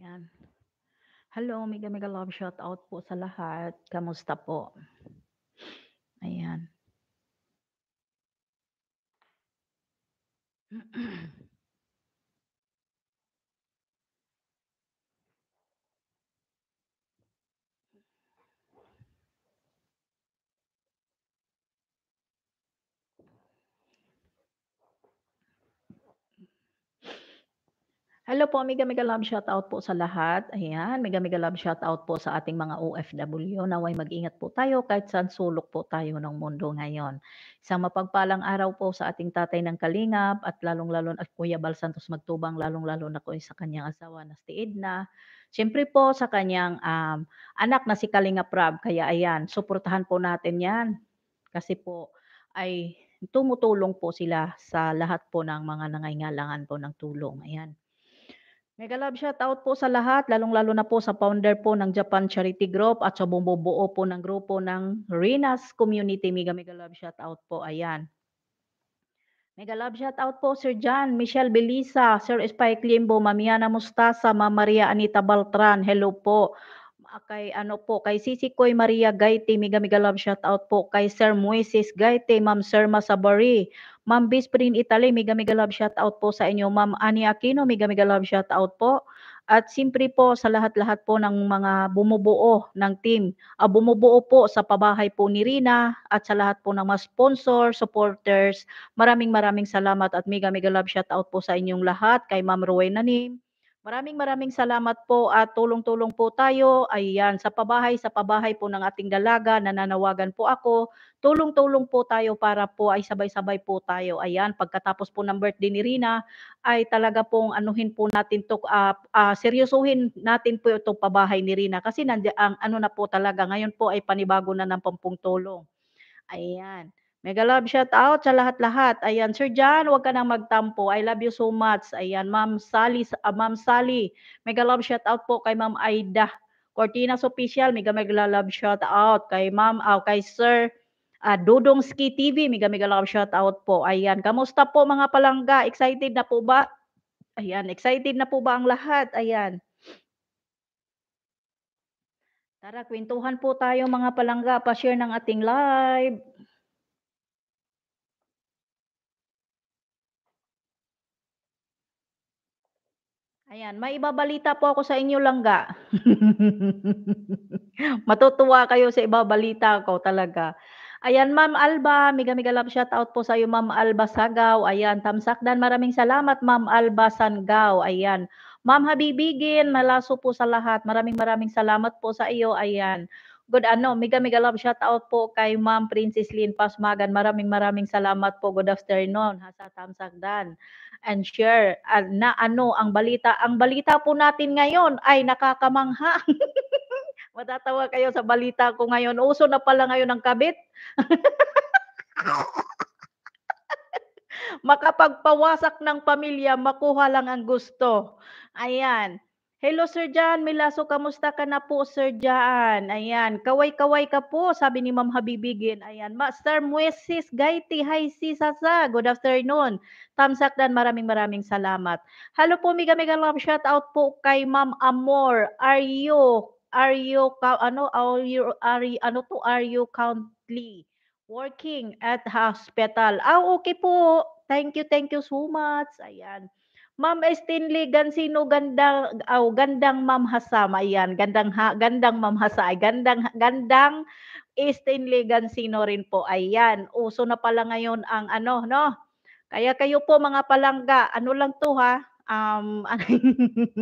Ayan. Hello, mega mega love shout out po sa lahat. Kamusta po? Ayan. Hello po, mega mega love shout out po sa lahat. Ayan, mega mega love shout out po sa ating mga OFW. Naway mag-ingat po tayo kahit saan sulok po tayo ng mundo ngayon. Isang mapagpalang araw po sa ating tatay ng Kalingap at lalong lalong at Kuya Bal Santos Magtubang, lalong-lalo na ko sa kanyang asawa na si Edna. Siyempre po sa kanyang um, anak na si Kalingap Rab. Kaya ayan, suportahan po natin yan. Kasi po ay tumutulong po sila sa lahat po ng mga nangangailangan po ng tulong. Ayan. Mega love shout out po sa lahat, lalong-lalo na po sa founder po ng Japan Charity Group at sa bumubuo po ng grupo ng Rinas Community. Mega mega love shout out po. Ayan. Mega love shout out po Sir John, Michelle Belisa, Sir Spike Limbo, Mamiana Mustasa, Ma'am Maria Anita Baltran. Hello po. Ah, kay ano po, kay Sisi Koy Maria Gaiti, mega mega love shout out po kay Sir Moises Gaiti, Ma'am Sir Masabari, Ma'am Bisprin Italy, mega mega love shout out po sa inyo. Ma'am Ani Aquino, mega mega love shout out po. At simpre po sa lahat-lahat po ng mga bumubuo ng team. Uh, bumubuo po sa pabahay po ni Rina at sa lahat po ng mga sponsor, supporters. Maraming maraming salamat at mega mega love shout out po sa inyong lahat kay Ma'am Rowena Nim Maraming maraming salamat po at tulong-tulong po tayo. Ayan, sa pabahay, sa pabahay po ng ating dalaga, nananawagan po ako. Tulong-tulong po tayo para po ay sabay-sabay po tayo. Ayan, pagkatapos po ng birthday ni Rina, ay talaga pong anuhin po natin to, uh, ah, uh, ah, seryosuhin natin po itong pabahay ni Rina. Kasi nandi, ang ano na po talaga, ngayon po ay panibago na ng pampung tulong. Ayan. Mega love shout out sa lahat-lahat. Ayan, Sir John, huwag ka nang magtampo. I love you so much. Ayan, Ma'am Sally, uh, Ma'am Sally. Mega love shout out po kay Ma'am Aida. Cortina official, mega mega love shout out kay Ma'am, oh, kay Sir uh, Dudong Ski TV, mega mega love shout out po. Ayan, kamusta po mga palangga? Excited na po ba? Ayan, excited na po ba ang lahat? Ayan. Tara, kwentuhan po tayo mga palangga. Pa-share ng ating live. Ayan, may ibabalita po ako sa inyo langga. Matutuwa kayo sa ibabalita ko talaga. Ayan, Ma'am Alba, mega mega Love, shout out po sa iyo, Ma'am Alba Sagaw. Ayan, Tamsakdan, maraming salamat, Ma'am Alba Sangaw. Ayan, Ma'am Habibigin, malaso po sa lahat. Maraming maraming salamat po sa iyo. Ayan. Good ano, mega mega love shout out po kay Ma'am Princess Lynn Pasmagan. Maraming maraming salamat po. Good afternoon. Hasa Tamsakdan and share uh, na ano ang balita. Ang balita po natin ngayon ay nakakamangha. Matatawa kayo sa balita ko ngayon. Uso na pala ngayon ang kabit. makapagpawasak ng pamilya, makuha lang ang gusto. Ayan. Hello Sir Jan, Milaso, kamusta ka na po Sir Jan? Ayan, kaway-kaway ka po, sabi ni Ma'am Habibigin. Ayan, Master Muesis Gaiti, hi sis Sasa, good afternoon. Tamsak dan, maraming maraming salamat. Hello po, mega mega Love, shout out po kay Ma'am Amor. Are you, are you, ano, are you, are you, ano to, are you currently working at hospital? Ah, okay po. Thank you, thank you so much. Ayan. Ma'am Stanley Gansino gandang aw oh, gandang Ma'am Hasama iyan gandang ha, gandang Ma'am Hasa gandang gandang Stanley Gansino rin po ayan uso na pala ngayon ang ano no kaya kayo po mga palangga ano lang to ha um,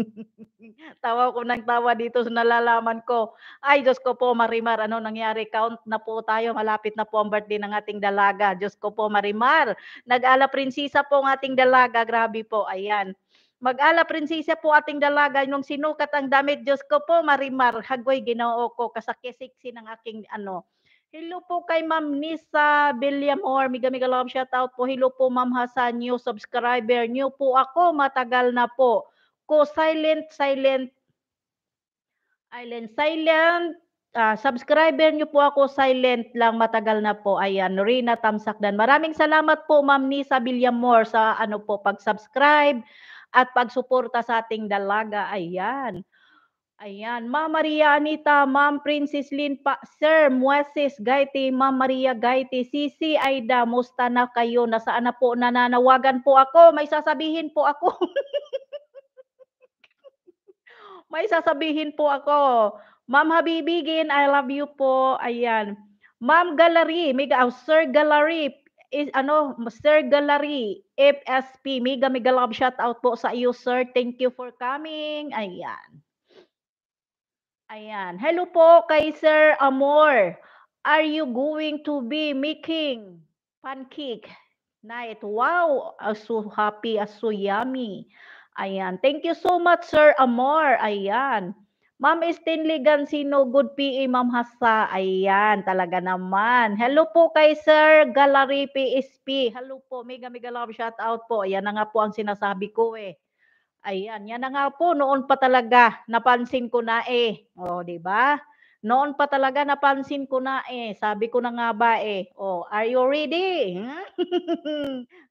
tawa ko ng tawa dito sa nalalaman ko. Ay, Diyos ko po, Marimar, ano nangyari? Count na po tayo, malapit na po ang birthday ng ating dalaga. Diyos ko po, Marimar, nag-ala prinsisa po ang ating dalaga. Grabe po, ayan. Mag-ala prinsesa po ating dalaga nung sinukat ang damit Diyos ko po Marimar hagway ginoo ko kasakisiksi ng aking ano Hello po kay Ma'am Nisa Villamor. Miga-miga love shout out po. Hello po Ma'am Hasan, new subscriber. New po ako, matagal na po. Ko silent, silent, silent, silent. Uh, subscriber niyo po ako, silent lang, matagal na po. Ayan, Rina Tamsakdan. Maraming salamat po Ma'am Nisa Villamor sa ano po, pag-subscribe at pagsuporta sa ating dalaga. Ayan. Ayan, Ma Maria Anita, Ma'am Princess Lynn, pa, Sir Mueses Gaiti, Ma Maria Gaiti, Sisi Aida, musta na kayo? Nasaan na po nananawagan po ako? May sasabihin po ako. May sasabihin po ako. Ma'am Habibigin, I love you po. Ayan. Ma'am Gallery, mega oh, Sir Gallery, is ano, Sir Gallery, FSP, mega mega love shout out po sa iyo, sir. Thank you for coming. Ayan. Ayan. Hello po kay Sir Amor. Are you going to be making pancake night? Wow, so happy, so yummy. Ayan. Thank you so much, Sir Amor. Ayan. Ma'am Stanley Gansino, good PA, e, Ma'am Hasa. Ayan, talaga naman. Hello po kay Sir Gallery PSP. Hello po, mega mega love shout out po. Ayan na nga po ang sinasabi ko eh. Ayan, yan na nga po noon pa talaga napansin ko na eh. O, oh, di ba? Noon pa talaga napansin ko na eh. Sabi ko na nga ba eh. O, oh, are you ready?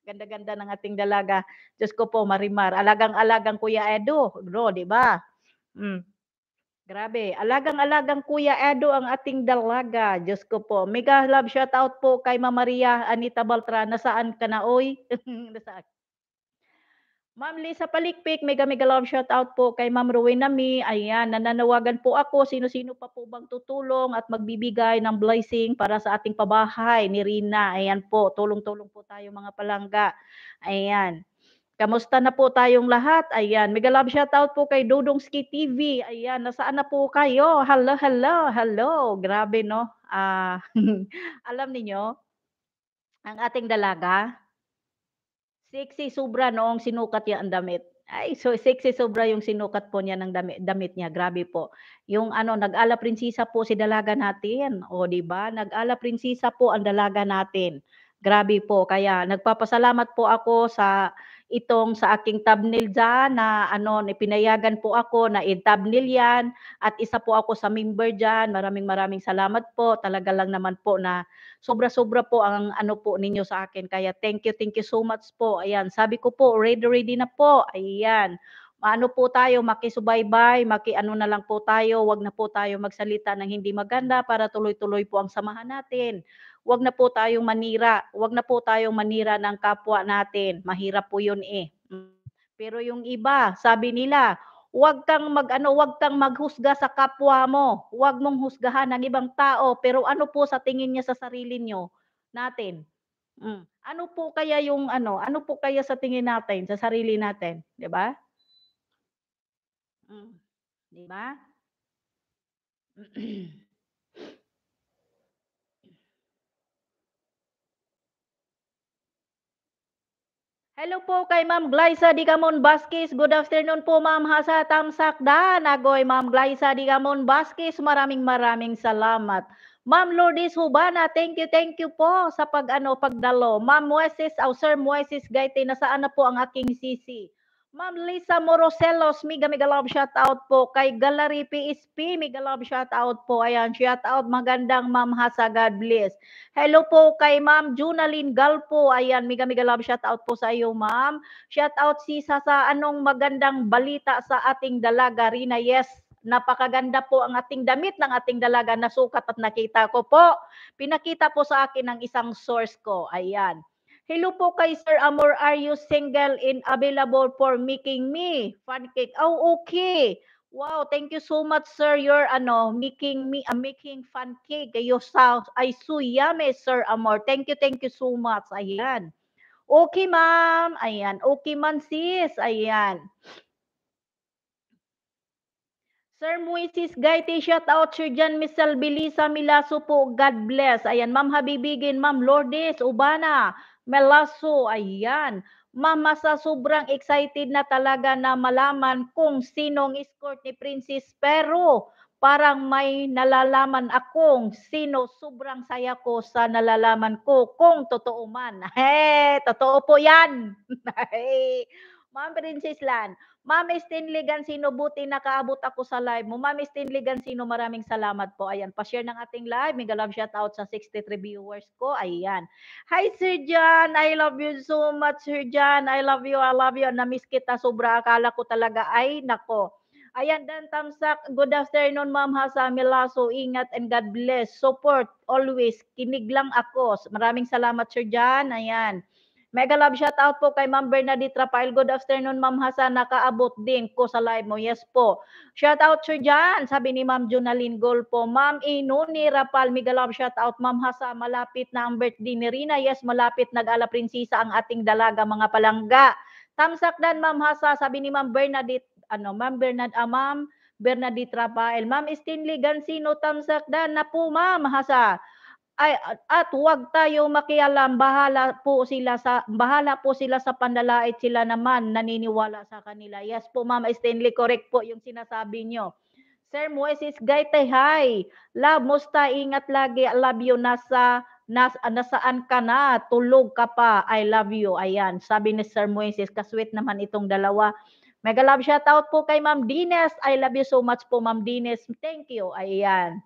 Ganda-ganda ng ating dalaga. Diyos ko po, Marimar. Alagang-alagang Kuya Edo. Bro, di ba? Mm. Grabe. Alagang-alagang Kuya Edo ang ating dalaga. Diyos ko po. Mega love shout out po kay Mama Maria Anita Baltra. Nasaan ka na, oy? Nasaan? Ma'am Lisa Palikpik, mega mega love shout out po kay Ma'am Rowena Mi. Ayan, nananawagan po ako sino-sino pa po bang tutulong at magbibigay ng blessing para sa ating pabahay ni Rina. Ayan po, tulong-tulong po tayo mga palangga. Ayan. Kamusta na po tayong lahat? Ayan, mega love shout out po kay Dodong Ski TV. Ayan, nasaan na po kayo? Hello, hello, hello. Grabe no. Ah, alam niyo ang ating dalaga, Sexy sobra noong sinukat niya ang damit. Ay, so sexy sobra yung sinukat po niya ng damit, damit niya. Grabe po. Yung ano, nag-ala prinsisa po si dalaga natin. O, di ba? Nag-ala prinsisa po ang dalaga natin. Grabe po. Kaya nagpapasalamat po ako sa itong sa aking thumbnail dyan na ano, pinayagan po ako na i-thumbnail yan at isa po ako sa member dyan. Maraming maraming salamat po. Talaga lang naman po na sobra-sobra po ang ano po ninyo sa akin. Kaya thank you, thank you so much po. Ayan, sabi ko po, ready ready na po. Ayan ano po tayo, makisubaybay, makiano na lang po tayo, wag na po tayo magsalita ng hindi maganda para tuloy-tuloy po ang samahan natin wag na po tayong manira, wag na po tayong manira ng kapwa natin. Mahirap po 'yun eh. Pero yung iba, sabi nila, wag kang magano, wag kang maghusga sa kapwa mo. Wag mong husgahan ng ibang tao, pero ano po sa tingin niya sa sarili niyo natin? Mm. Ano po kaya yung ano, ano po kaya sa tingin natin sa sarili natin, 'di ba? Mm. 'Di ba? Hello po kay Ma'am Glyza Digamon Vasquez. Good afternoon po Ma'am Hasa Tamsakda. Nagoy Ma'am Glyza Digamon Vasquez. Maraming maraming salamat. Ma'am Lourdes Hubana, thank you, thank you po sa pag ano pagdalo. Ma'am Moises, oh, Sir Moises Gaite, nasaan na po ang aking sisi? Ma'am Lisa Moroselos, mega mega love shout out po. Kay Gallery PSP, mega love shout out po. Ayan, shout out. Magandang Ma'am Hasa, God bless. Hello po kay Ma'am Junalyn Galpo. Ayan, mega mega love shout out po sa iyo, Ma'am. Shout out si sa anong magandang balita sa ating dalaga, Rina. Yes, napakaganda po ang ating damit ng ating dalaga. na sukat at nakita ko po. Pinakita po sa akin ng isang source ko. Ayan. Hello po kay Sir Amor, are you single and available for making me fun cake? Oh, okay. Wow, thank you so much, sir. You're ano, making me uh, making fun cake. You sound I so yummy, sir Amor. Thank you, thank you so much. Ayan. Okay, ma'am. Ayan. Okay, man, sis. Ayan. Sir Moises Gaiti, shout out sir Jan Misal Bilisa Milaso po. God bless. Ayan, ma'am Habibigin, ma'am Lourdes, Ubana. Melaso, ayan. Mama, sa sobrang excited na talaga na malaman kung sinong escort ni Princess pero parang may nalalaman akong sino sobrang saya ko sa nalalaman ko kung totoo man. Hey, totoo po yan. hey. Ma'am Princess Lan, Ma'am Stinley Gansino, buti nakaabot ako sa live mo. Ma'am Stinley Gansino, maraming salamat po. Ayan, pa-share ng ating live. Mega love shout out sa 63 viewers ko. Ayan. Hi Sir John, I love you so much Sir John. I love you, I love you. Namiss kita sobra. Akala ko talaga ay nako. Ayan, Dan Tamsak, good afternoon, Ma'am Hasami Lasso. Ingat and God bless. Support, always. Kinig lang ako. Maraming salamat, Sir John. Ayan. Mega love shout out po kay Ma'am Bernadette Trapail. Good afternoon Ma'am Hasan. Nakaabot din ko sa live mo. Yes po. Shout out sir Jan. Sabi ni Ma'am Junaline Gol po. Ma'am Ino ni Rapal. Mega love shout out Ma'am Hasan. Malapit na ang birthday ni Rina. Yes, malapit nag-ala prinsesa ang ating dalaga mga palangga. Tamsakdan Ma'am Hasa. Sabi ni Ma'am Bernadette ano, Ma'am Bernad, ah, Ma'am Bernadette Rafael. Ma'am Stinley Gansino Tamsakdan na po Ma'am Hasa ay, at huwag tayo makialam bahala po sila sa bahala po sila sa panlalait sila naman naniniwala sa kanila yes po ma'am Stanley correct po yung sinasabi niyo Sir Moses Moises Gaytehay love musta ingat lagi I love you nasa nas, nasaan ka na tulog ka pa I love you ayan sabi ni Sir Moses kasweet naman itong dalawa Mega love shout out po kay Ma'am Dines I love you so much po Ma'am Dines thank you ayan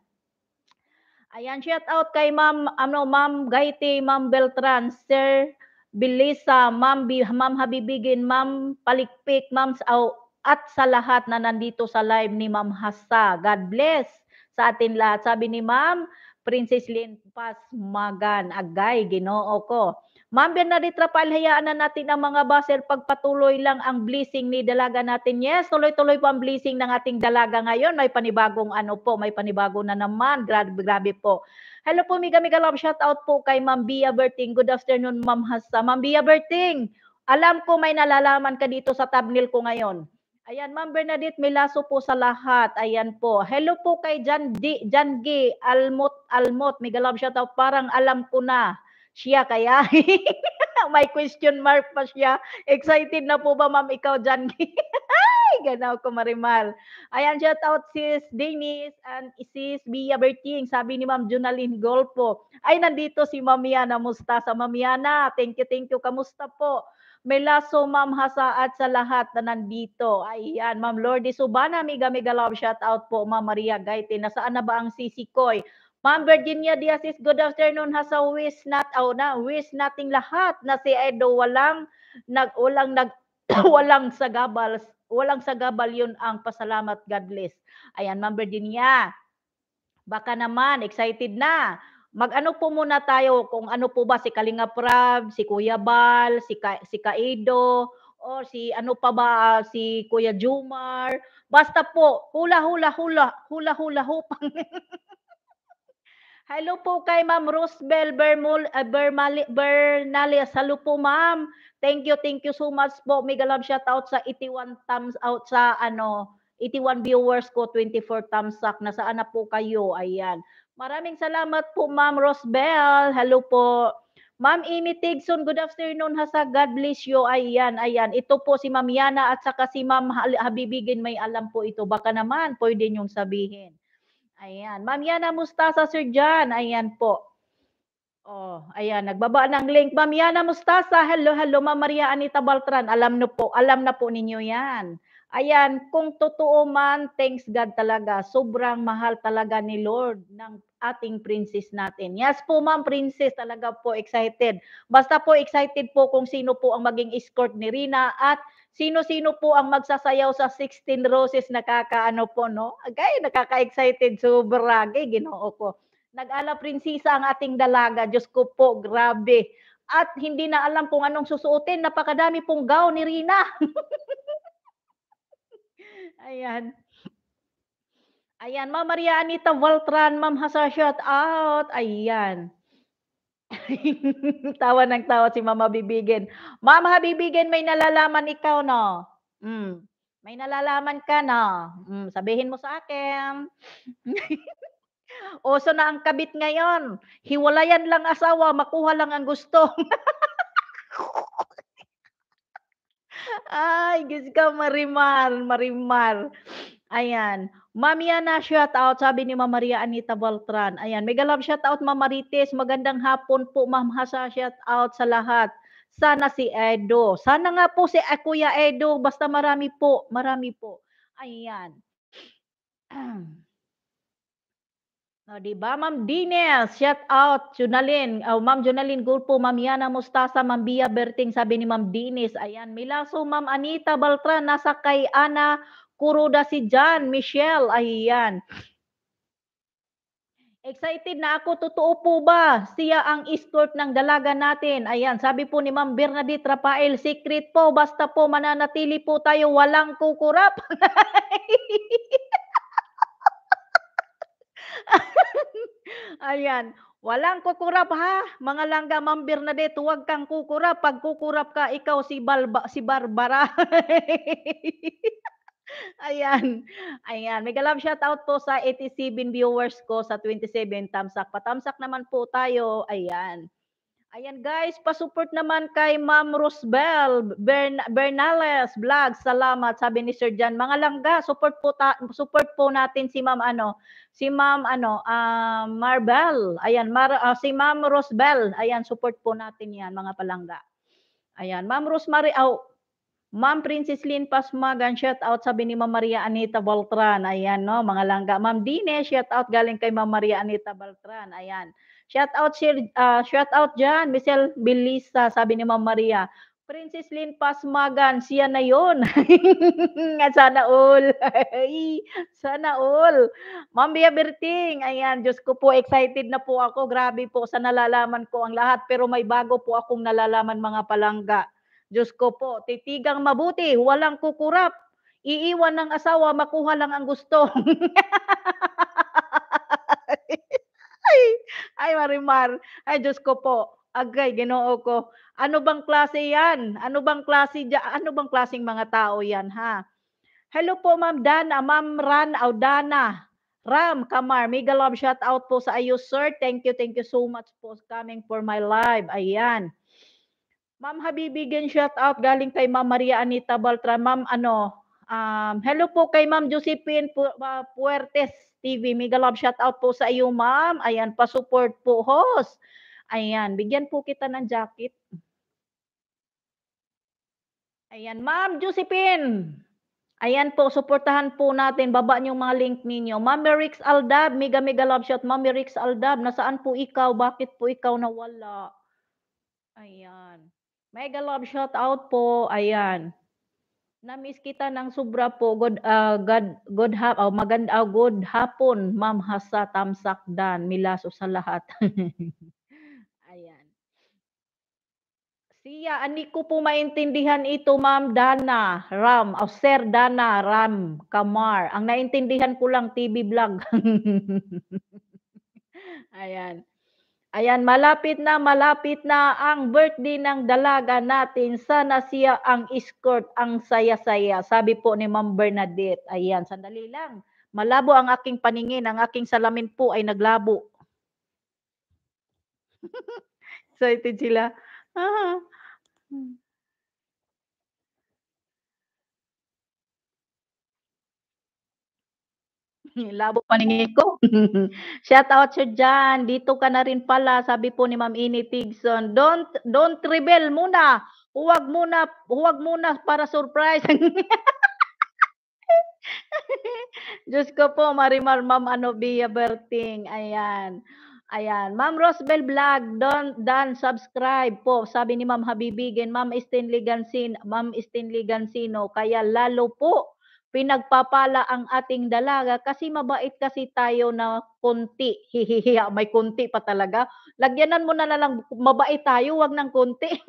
Ayan, shout out kay Ma'am ano, Ma'am Gaiti, Ma'am Beltran, Sir Belisa, Ma'am Bi, Ma'am Habibigin, Ma'am Palikpik, Ma'am Sao, oh, at sa lahat na nandito sa live ni Ma'am Hasa. God bless sa atin lahat. Sabi ni Ma'am Princess Lynn Pasmagan, agay ginoo ko. Ma'am Bernadette Rapal, hayaan na natin ang mga baser pagpatuloy lang ang blessing ni dalaga natin. Yes, tuloy-tuloy po ang blessing ng ating dalaga ngayon. May panibagong ano po, may panibago na naman. Grabe, grabe po. Hello po, Miga Miga Love. Shout out po kay Ma'am Bia Berting. Good afternoon, Ma'am Hasa. Ma'am Bia Berting, alam ko may nalalaman ka dito sa thumbnail ko ngayon. Ayan, Ma'am Bernadette, may laso po sa lahat. Ayan po. Hello po kay Jan, D, Jan G. Almot, Almot. Miga Love, shout out. Parang alam ko na siya kaya? May question mark pa siya. Excited na po ba ma'am ikaw dyan? Ay, ganaw ko Marimal. Ayan, shout out sis Denise and sis Bia Berting. Sabi ni ma'am Junaline Golpo. Ay, nandito si Mamiana Mustasa. Mamiana, thank you, thank you. Kamusta po? May laso, Ma'am at sa lahat na nandito. Ayan, Ma'am Lordy Subana, mega mega love shout out po, Ma'am Maria Gaite. Nasaan na ba ang sisikoy koy? Ma'am Virginia Diaz is good afternoon ha sa wish not oh, na wish nating lahat na si Edo walang nag walang nag walang sagabal walang sagabal yun ang pasalamat God bless. Ayan Ma'am Virginia. Baka naman excited na. Mag-ano po muna tayo kung ano po ba si Kalinga Prab, si Kuya Bal, si Ka, si Kaido o si ano pa ba ah, si Kuya Jumar. Basta po hula hula hula hula hula hupang Hello po kay Ma'am Rosbel Bermul, uh, Bermali, Bernalis. Hello po ma'am. Thank you, thank you so much po. Mega love shout out sa 81 thumbs out sa ano, 81 viewers ko, 24 thumbs up. Nasaan na po kayo? Ayan. Maraming salamat po Ma'am Rosbel. Hello po. Ma'am Amy Tigson, good afternoon hasa. God bless you. Ayan, ayan. Ito po si Ma'am Yana at saka si Ma'am Habibigin may alam po ito. Baka naman pwede niyong sabihin. Ayan. Ma'am Yana Mustasa, Sir John. Ayan po. Oh, ayan. Nagbaba ng link. Ma'am Yana Mustasa. Hello, hello. Ma'am Maria Anita Baltran. Alam na po. Alam na po ninyo yan. Ayan, kung totoo man, thanks God talaga. Sobrang mahal talaga ni Lord ng ating princess natin. Yes po ma'am, princess talaga po excited. Basta po excited po kung sino po ang maging escort ni Rina at sino-sino po ang magsasayaw sa 16 Roses nakakaano po no? Gay, nakaka-excited sobra, gay Ginoo ko. Nag-ala prinsesa ang ating dalaga, Diyos ko po, grabe. At hindi na alam kung anong susuotin, napakadami pong gown ni Rina. Ayan. Ayan, Ma'am Maria Anita Valtran, Ma'am Hasa, shout out. Ayan. tawa ng tawa si Mama Bibigen. Mama Bibigin, may nalalaman ikaw, no? Mm. May nalalaman ka, no? Mm. Sabihin mo sa akin. Oso na ang kabit ngayon. Hiwalayan lang asawa, makuha lang ang gusto. Ay, gis ka, Marimar, Marimar. Ayan. Ma'am Yana, shout out. Sabi ni Ma'am Maria Anita Valtran. Ayan, mega love shout out Ma'am Marites. Magandang hapon po Ma'am Hasa. Shout out sa lahat. Sana si Edo. Sana nga po si eh, Kuya Edo. Basta marami po. Marami po. Ayan. oh, di ba, Ma'am Dines? Shout out, Junalin. Oh, Ma'am Junalin Gulpo, Ma'am Yana Mustasa, Ma'am Bia Berting, sabi ni Ma'am Dines. Ayan, Milaso, Ma'am Anita Baltran, nasa kay Ana Kuruda si John, Michelle, ayan. Excited na ako, totoo po ba? Siya ang escort ng dalaga natin. Ayan, sabi po ni Ma'am Bernadette Rafael, secret po, basta po mananatili po tayo, walang kukurap. Ayan, walang kukurap ha. Mga langga, Ma'am Bernadette, huwag kang kukurap. Pag kukurap ka, ikaw si, Balba, si Barbara. Ayan. Ayan. Mega love shout out po sa 87 viewers ko sa 27 Tamsak. Patamsak naman po tayo. Ayan. Ayan guys, pa-support naman kay Ma'am Rosbel Bern Bernales Vlog. Salamat sabi ni Sir Jan. Mga langga, support po ta support po natin si Ma'am ano, si Ma'am ano, uh, Marbel. Ayan, Mar uh, si Ma'am Rosbel. Ayan, support po natin 'yan mga palangga. Ayan, Ma'am Rosemary, oh, Ma'am Princess Lynn Pasmagan, shout out sabi ni Ma'am Maria Anita Baltran. Ayan no, mga langga. Ma'am Dine, shout out galing kay Ma'am Maria Anita Baltran. Ayan. Shout out sir, uh, shout out diyan, Michelle Bilisa, sabi ni Ma'am Maria. Princess Lynn Pasmagan, siya na yon. Sana all. Sana all. Ma'am Bia Berting, ayan, Diyos ko po, excited na po ako. Grabe po sa nalalaman ko ang lahat. Pero may bago po akong nalalaman mga palangga. Diyos ko po, titigang mabuti, walang kukurap. Iiwan ng asawa, makuha lang ang gusto. ay, ay Marimar, ay Diyos ko po, agay, ginoo ko. Ano bang klase yan? Ano bang klase, ano bang klaseng mga tao yan, ha? Hello po, Ma'am Dana, Ma'am Ran Audana. Ram Kamar, mega love shout out po sa iyo, sir. Thank you, thank you so much po coming for my live. Ayan. Ma'am Habibi, shout out galing kay Ma'am Maria Anita Baltra. Ma'am, ano, um, hello po kay Ma'am Josephine Pu- uh, Puertes TV. Mega love shout out po sa iyo, Ma'am. Ayan, pa-support po, host. Ayan, bigyan po kita ng jacket. Ayan, Ma'am Josephine. Ayan po, suportahan po natin. Baba niyo mga link ninyo. Ma'am Merix Aldab, mega mega love shout. Ma'am Merix Aldab, nasaan po ikaw? Bakit po ikaw nawala? Ayan. Mega love shout out po. Ayan. Namiss kita ng sobra po. Good uh, God ah, good hap oh, maganda oh, good hapon Ma'am Hasa Tamsakdan Milaso sa lahat. Ayan. Siya, ani ko po maintindihan ito, Ma'am Dana Ram, o oh, Sir Dana Ram Kamar. Ang naintindihan ko lang TV vlog. Ayan. Ayan, malapit na, malapit na ang birthday ng dalaga natin. Sana siya ang escort, ang saya-saya. Sabi po ni Ma'am Bernadette. Ayan, sandali lang. Malabo ang aking paningin. Ang aking salamin po ay naglabo. Excited sila. Ah. Labo paningin ko. Shout out sir Jan. Dito ka na rin pala, sabi po ni Ma'am Ini Tigson. Don't, don't rebel muna. Huwag muna, huwag muna para surprise. Diyos ko po, Marimar, Ma'am ano, Bia Berting. Ayan. Ayan. Ma'am Rosbel Vlog, don, dan subscribe po. Sabi ni Ma'am Habibigen, Ma'am Stanley Gansino, Ma'am Stanley Gansino, kaya lalo po pinagpapala ang ating dalaga kasi mabait kasi tayo na konti. Hihihiya, may konti pa talaga. Lagyanan mo na lang, mabait tayo, wag ng konti.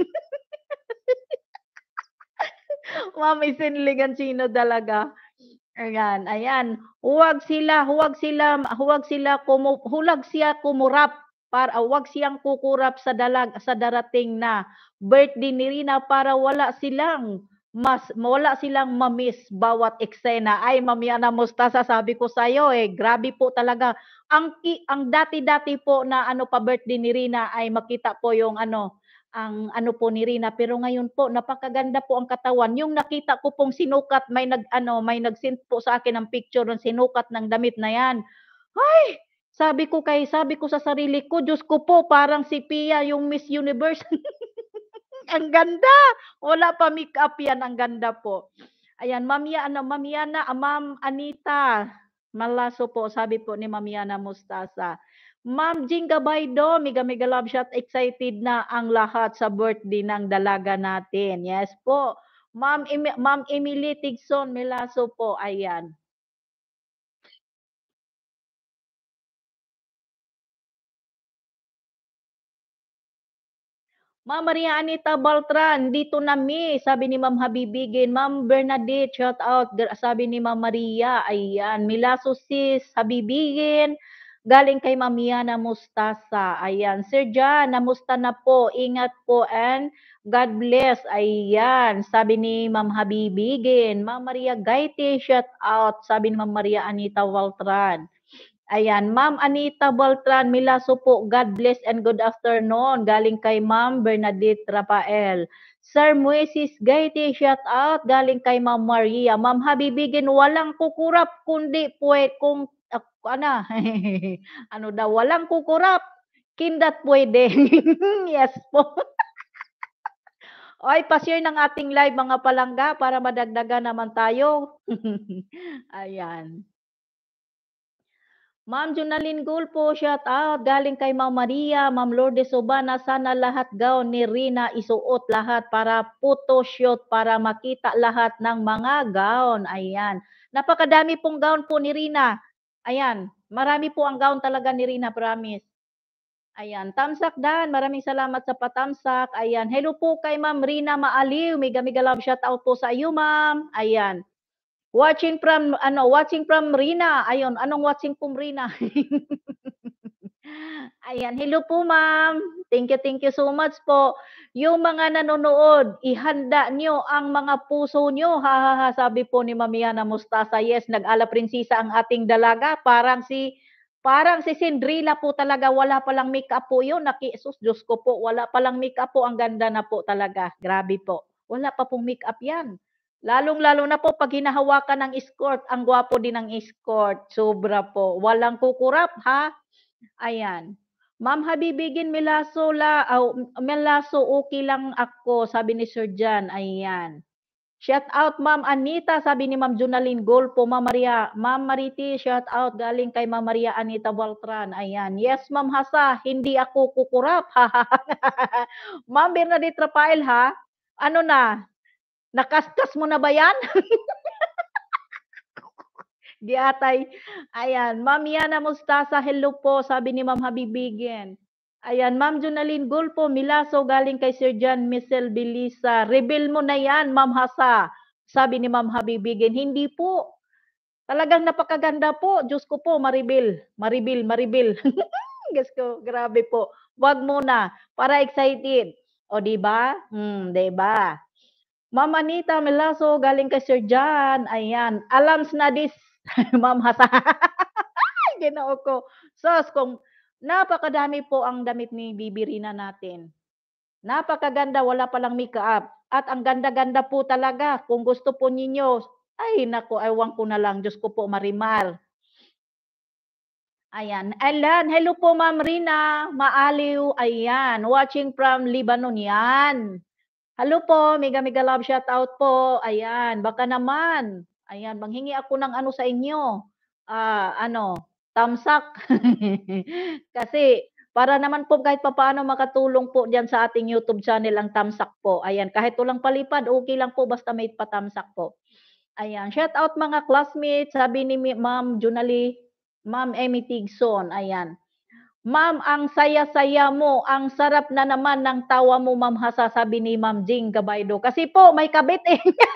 Mami, sinligan sino dalaga. Ayan, ayan. Huwag sila, huwag sila, huwag sila, kumu, hulag siya kumurap para ah, huwag siyang kukurap sa dalag sa darating na birthday ni Rina para wala silang mas mola silang mamiss bawat eksena. Ay, Mami Ana Mustasa, sabi ko sa iyo eh, grabe po talaga. Ang ang dati-dati po na ano pa birthday ni Rina ay makita po yung ano, ang ano po ni Rina pero ngayon po napakaganda po ang katawan yung nakita ko pong sinukat may nag ano may nagsint po sa akin ng picture ng sinukat ng damit na yan ay sabi ko kay sabi ko sa sarili ko Diyos ko po parang si Pia yung Miss Universe ang ganda. Wala pa make up yan. Ang ganda po. Ayan, ano, Mamiana, Mamiana, ah, Ma'am Anita. Malaso po, sabi po ni Mamiana Mustasa. Ma'am Jinga Baido, mega mega love shot. Excited na ang lahat sa birthday ng dalaga natin. Yes po. Ma'am Ma'am Emily Tigson Melaso po. Ayan. Ma'am Maria Anita Baltran, dito na mi, sabi ni Ma'am Habibigin. Ma'am Bernadette, shout out, sabi ni Ma'am Maria. Ayan, Milaso sis, Habibigin. Galing kay Ma'am na Mustasa. Ayan, Sir John, namusta na po. Ingat po and God bless. Ayan, sabi ni Ma'am Habibigin. Ma'am Maria Gaiti, shout out, sabi ni Ma'am Maria Anita Baltran. Ayan, Ma'am Anita Baltran Milaso po, God bless and good afternoon. Galing kay Ma'am Bernadette Rafael. Sir Moises Gaiti, shout out. Galing kay Ma'am Maria. Ma'am Habibigin, walang kukurap kundi puwet kung uh, ano, ano daw, walang kukurap. Kindat pwede. yes po. Oy, pa-share ng ating live mga palangga para madagdagan naman tayo. Ayan. Ma'am Junalyn Gulpo, shout out. Galing kay Ma'am Maria, Ma'am Lourdes Obana, sana lahat gown ni Rina isuot lahat para photoshoot, para makita lahat ng mga gown. Ayan. Napakadami pong gown po ni Rina. Ayan. Marami po ang gown talaga ni Rina, promise. Ayan. Tamsak Dan, maraming salamat sa patamsak. Ayan. Hello po kay Ma'am Rina Maaliw. Mega mega love shout out po sa iyo, Ma'am. Ayan. Watching from ano, watching from Rina. Ayun, anong watching from Rina? Ayan, hello po ma'am. Thank you, thank you so much po. Yung mga nanonood, ihanda nyo ang mga puso nyo. Ha, ha, ha sabi po ni Mamiana na Mustasa. Yes, nag-ala prinsisa ang ating dalaga. Parang si Parang si Cinderella po talaga, wala palang make-up po yun. Nakisus, Diyos ko po, wala palang make-up po. Ang ganda na po talaga. Grabe po. Wala pa pong make-up yan. Lalong-lalo na po pag hinahawakan ng escort, ang gwapo din ng escort. Sobra po. Walang kukurap ha. Ayan. Ma'am Habibigin Milaso la oh, Milaso okay lang ako sabi ni Sir Jan. Ayan. Shout out Ma'am Anita sabi ni Ma'am Junalyn Golpo, Ma'am Maria, Ma'am Mariti, shout out galing kay Ma'am Maria Anita Waltran. Ayan. Yes Ma'am Hasa, hindi ako kukurap. Ma'am Bernadette Rafael ha. Ano na? Nakaskas mo na ba yan? Di atay. Ayan. Ma'am Yana Mustasa, hello po. Sabi ni Ma'am Habibigin. Ayan. Ma'am Junalyn Gulpo, Milaso, galing kay Sir John Michelle Bilisa. Reveal mo na yan, Ma'am Hasa. Sabi ni Ma'am Habibigin. Hindi po. Talagang napakaganda po. Diyos ko po, maribil. Maribil, maribil. Diyos ko, grabe po. Huwag muna para excited. O, di ba? Hmm, di ba? Ma'am Anita Melaso, galing kay Sir John. Ayan. Alams na this, Ma'am Hasa. Ginoo ko. Sos, kung napakadami po ang damit ni Bibi Rina natin. Napakaganda, wala palang make-up. At ang ganda-ganda po talaga. Kung gusto po ninyo, ay nako, ewan ko na lang. Diyos ko po, marimal. Ayan. Alan, hello po Ma'am Rina. Maaliw. Ayan. Watching from Lebanon. Yan. Hello po, Mega Mega Love shout out po. Ayan, baka naman. Ayan, manghingi ako ng ano sa inyo. Ah, uh, ano, tamsak. Kasi para naman po kahit papaano makatulong po diyan sa ating YouTube channel ang tamsak po. Ayan, kahit walang palipad, okay lang po basta may patamsak po. Ayan, shout out mga classmates, sabi ni Ma'am Junali, Ma'am Amy Tigson. Ayan. Ma'am, ang saya-saya mo, ang sarap na naman ng tawa mo, Ma'am Hasa, sabi ni Ma'am Jing Gabaydo. Kasi po, may kabit eh.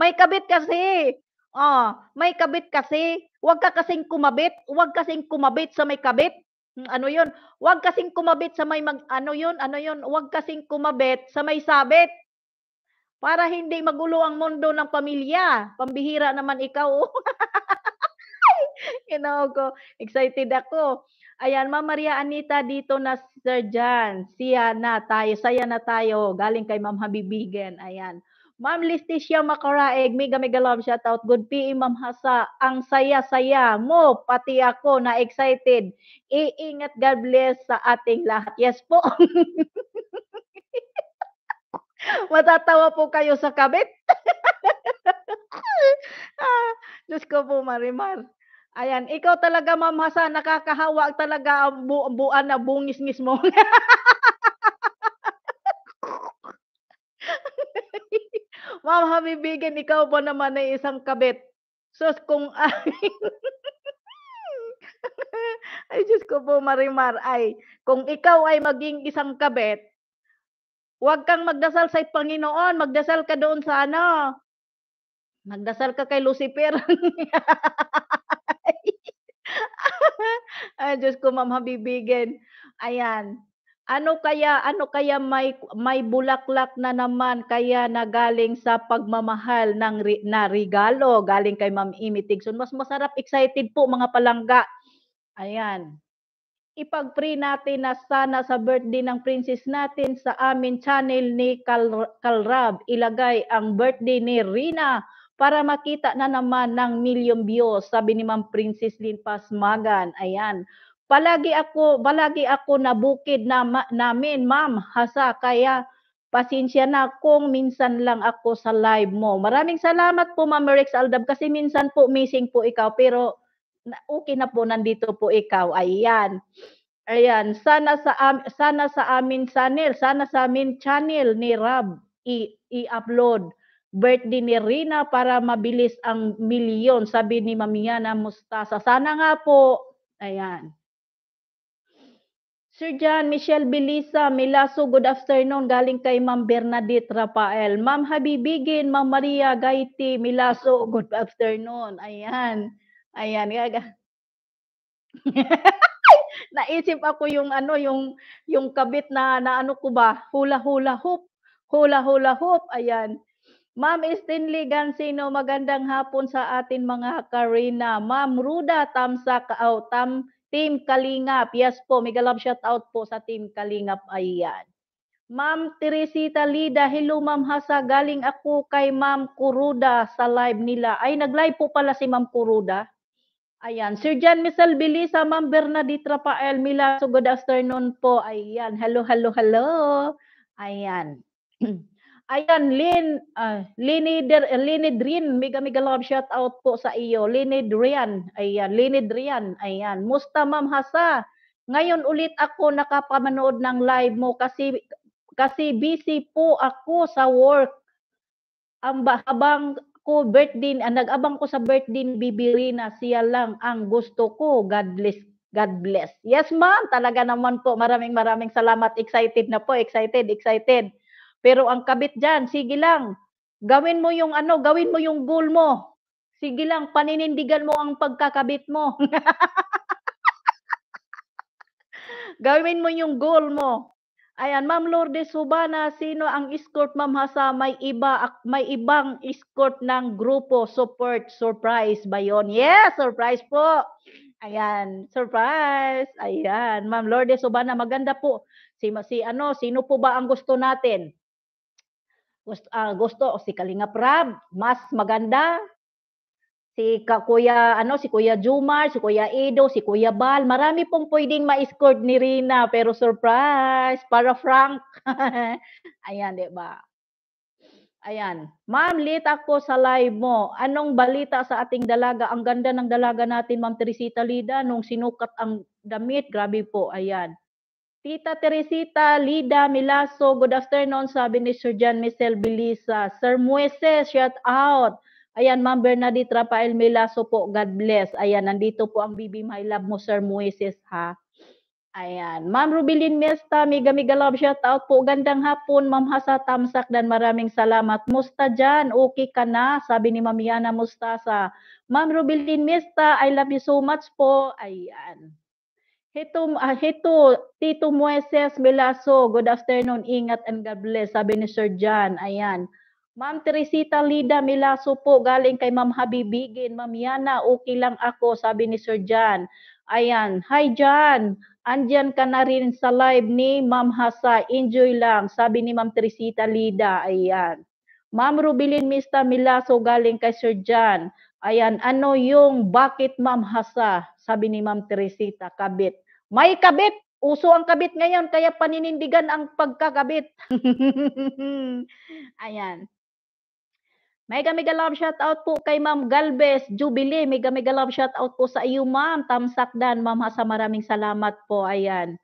may kabit kasi. Oh, may kabit kasi. Huwag ka kasing kumabit. Huwag kasing kumabit sa may kabit. Hmm, ano yun? Huwag kasing kumabit sa may mag, ano yun? Ano yun? Huwag kasing kumabit sa may sabit. Para hindi magulo ang mundo ng pamilya. Pambihira naman ikaw. Ginawa ko, excited ako. Ayan, Ma'am Maria Anita, dito na Sir Jan. Siya na tayo, saya na tayo. Galing kay Ma'am Habibigen. Ayan. Ma'am Listicia Makaraeg, mega mega love shout out. Good PE Ma'am Hasa. Ang saya-saya mo, pati ako na excited. Iingat God bless sa ating lahat. Yes po. Matatawa po kayo sa kabit. ah, Diyos ko po, Marimar. Ayan, ikaw talaga Ma'am Hasan, nakakahawa talaga ang bu- buan na bungis-ngis mo. Ma'am Habibigan, ikaw po naman ay isang kabit. So kung ay Diyos ko po Marimar, ay kung ikaw ay maging isang kabit, huwag kang magdasal sa Panginoon, magdasal ka doon sa ano, magdasal ka kay Lucifer. Ay, Diyos ko, Ma'am Habibigin. Ayan. Ano kaya ano kaya may may bulaklak na naman kaya nagaling sa pagmamahal ng ri, na regalo galing kay Ma'am Imi Tigson. Mas masarap excited po mga palangga. Ayan. Ipag-pray natin na sana sa birthday ng princess natin sa amin channel ni Kal- Kalrab ilagay ang birthday ni Rina para makita na naman ng million views, sabi ni Ma'am Princess Lynn Pasmagan. Ayan. Palagi ako, palagi ako na bukid na ma, namin, Ma'am. Hasa, kaya pasensya na kung minsan lang ako sa live mo. Maraming salamat po, Ma'am Rex Aldab, kasi minsan po missing po ikaw, pero okay na po, nandito po ikaw. Ayan. Ayan, sana sa am, sana sa amin channel, sana sa amin channel ni Rab i-upload. I, i birthday ni Rina para mabilis ang milyon, sabi ni Mamiana Mustasa. Sana nga po. Ayan. Sir John, Michelle Belisa, Milaso, good afternoon. Galing kay Ma'am Bernadette Rafael. Ma'am Habibigin, Ma'am Maria Gaiti, Milaso, good afternoon. Ayan. Ayan. Gaga. Naisip ako yung ano, yung yung kabit na, na ano ko ba? Hula hula hoop. Hula hula hoop. Ayan. Ma'am Stinley Gansino, magandang hapon sa atin mga Karina. Ma'am Ruda Tamsak, oh, Tam, Team Kalingap. Yes po, mega love shout out po sa Team Kalingap. Ayan. Ma'am Teresita Lida, hello Ma'am Hasa, galing ako kay Ma'am Kuruda sa live nila. Ay, nag-live po pala si Ma'am Kuruda. Ayan, Sir Jan Misal Bilisa, Ma'am Bernadette Rafael Mila, so good afternoon po. Ayan, hello, hello, hello. Ayan. Ayan, Lynn, uh, ah, Linidr, eh, Linidrin, mega mega love shout out po sa iyo. Linidrian, ayan, Linidrian, ayan. Musta Ma'am Hasa, ngayon ulit ako nakapamanood ng live mo kasi kasi busy po ako sa work. Ang habang ko birthday, ah, nag-abang ko sa birthday ni Bibirina, siya lang ang gusto ko. God bless God bless. Yes, ma'am. Talaga naman po. Maraming maraming salamat. Excited na po. Excited, excited. Pero ang kabit dyan, sige lang, gawin mo yung ano, gawin mo yung goal mo. Sige lang, paninindigan mo ang pagkakabit mo. gawin mo yung goal mo. Ayan, Ma'am Lourdes Subana, sino ang escort, Ma'am Hasa? May, iba, may ibang escort ng grupo, support, surprise ba yun? Yes, surprise po. Ayan, surprise. Ayan, Ma'am Lourdes Subana, maganda po. Si, si ano, sino po ba ang gusto natin? Ah, gusto, uh, gusto o si Kalinga Prab, mas maganda. Si ka, Kuya ano, si Kuya Jumar, si Kuya Edo, si Kuya Bal, marami pong pwedeng ma-escort ni Rina pero surprise para Frank. Ayan, 'di ba? Ayan. Ma'am, late ako sa live mo. Anong balita sa ating dalaga? Ang ganda ng dalaga natin, Ma'am Teresita Lida, nung sinukat ang damit. Grabe po. Ayan. Tita Teresita, Lida, Milaso, good afternoon, sabi ni Sir John Michelle Bilisa. Sir Mueses, shout out. Ayan, Ma'am Bernadette Rafael Milaso po, God bless. Ayan, nandito po ang Bibi My Love mo, Sir Mueses, ha? Ayan. Ma'am Rubilin Mesta, Miga Miga Love, shout out po. Gandang hapon, Ma'am Hasa Tamsak, dan maraming salamat. Musta dyan, okay ka na, sabi ni Ma'am Yana Mustasa. Ma'am Rubilin Mesta, I love you so much po. Ayan. Hito, uh, ah, hito, Tito Mueses Melaso, good afternoon, ingat and God bless, sabi ni Sir John, ayan. Ma'am Teresita Lida Melaso po, galing kay Ma'am Habibigin, Ma'am Yana, okay lang ako, sabi ni Sir John. Ayan, hi John, andyan ka na rin sa live ni Ma'am Hasa, enjoy lang, sabi ni Ma'am Teresita Lida, ayan. Ma'am Rubilin Mista Milaso, galing kay Sir John. Ayan, ano yung bakit Ma'am Hasa, sabi ni Ma'am Teresita Kabit. May kabit. Uso ang kabit ngayon, kaya paninindigan ang pagkakabit. Ayan. Mega mega love shout out po kay Ma'am Galvez Jubilee. Mega mega love shout out po sa iyo Ma'am Tamsakdan. Ma'am Hasa maraming salamat po. Ayan.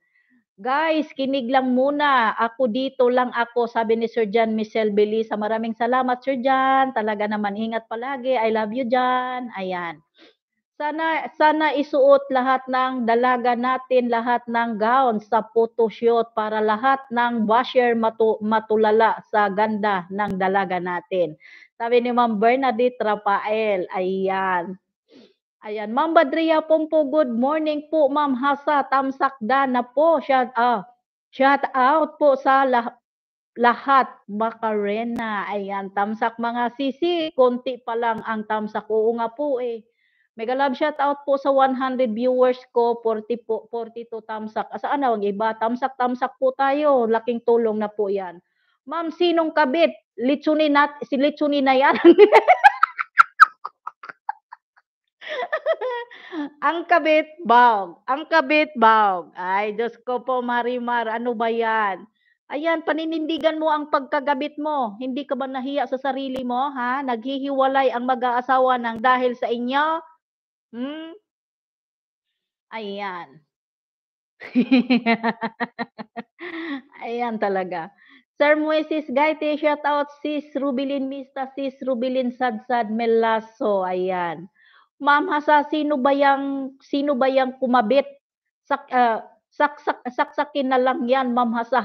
Guys, kinig lang muna. Ako dito lang ako, sabi ni Sir John Michelle Belisa. Maraming salamat Sir John. Talaga naman ingat palagi. I love you John. Ayan. Sana, sana isuot lahat ng dalaga natin, lahat ng gown sa photoshoot para lahat ng basher matu, matulala sa ganda ng dalaga natin. Sabi ni Ma'am Bernadette Rafael, ayan. Ayan, Ma'am Badria Pompo, good morning po Ma'am Hasa, tamsakda na po. Shout out. Ah, shout out po sa lah- lahat Macarena. Ayan, tamsak mga sisi, konti pa lang ang tamsak. Oo nga po eh. Mega love shout out po sa 100 viewers ko, 40 po, 42 tamsak. Ah, saan na wag iba? Tamsak-tamsak po tayo. Laking tulong na po 'yan. Ma'am, sinong kabit? Litsuni nat si Litsuni na 'yan. ang kabit bawg, ang kabit bawg. Ay, Diyos ko po, Marimar, ano ba 'yan? Ayan, paninindigan mo ang pagkagabit mo. Hindi ka ba nahiya sa sarili mo, ha? Naghihiwalay ang mag-aasawa ng dahil sa inyo? Hmm. Ayan. Ayan talaga. Sir Moises Gaite, shout out sis Rubilin Mista, sis Rubilin Sadsad Melaso. Ayan. Ma'am Hasa, sino ba yang sino ba yang kumabit? Sak, uh, sak, sak, saksakin na lang yan, Ma'am Hasa.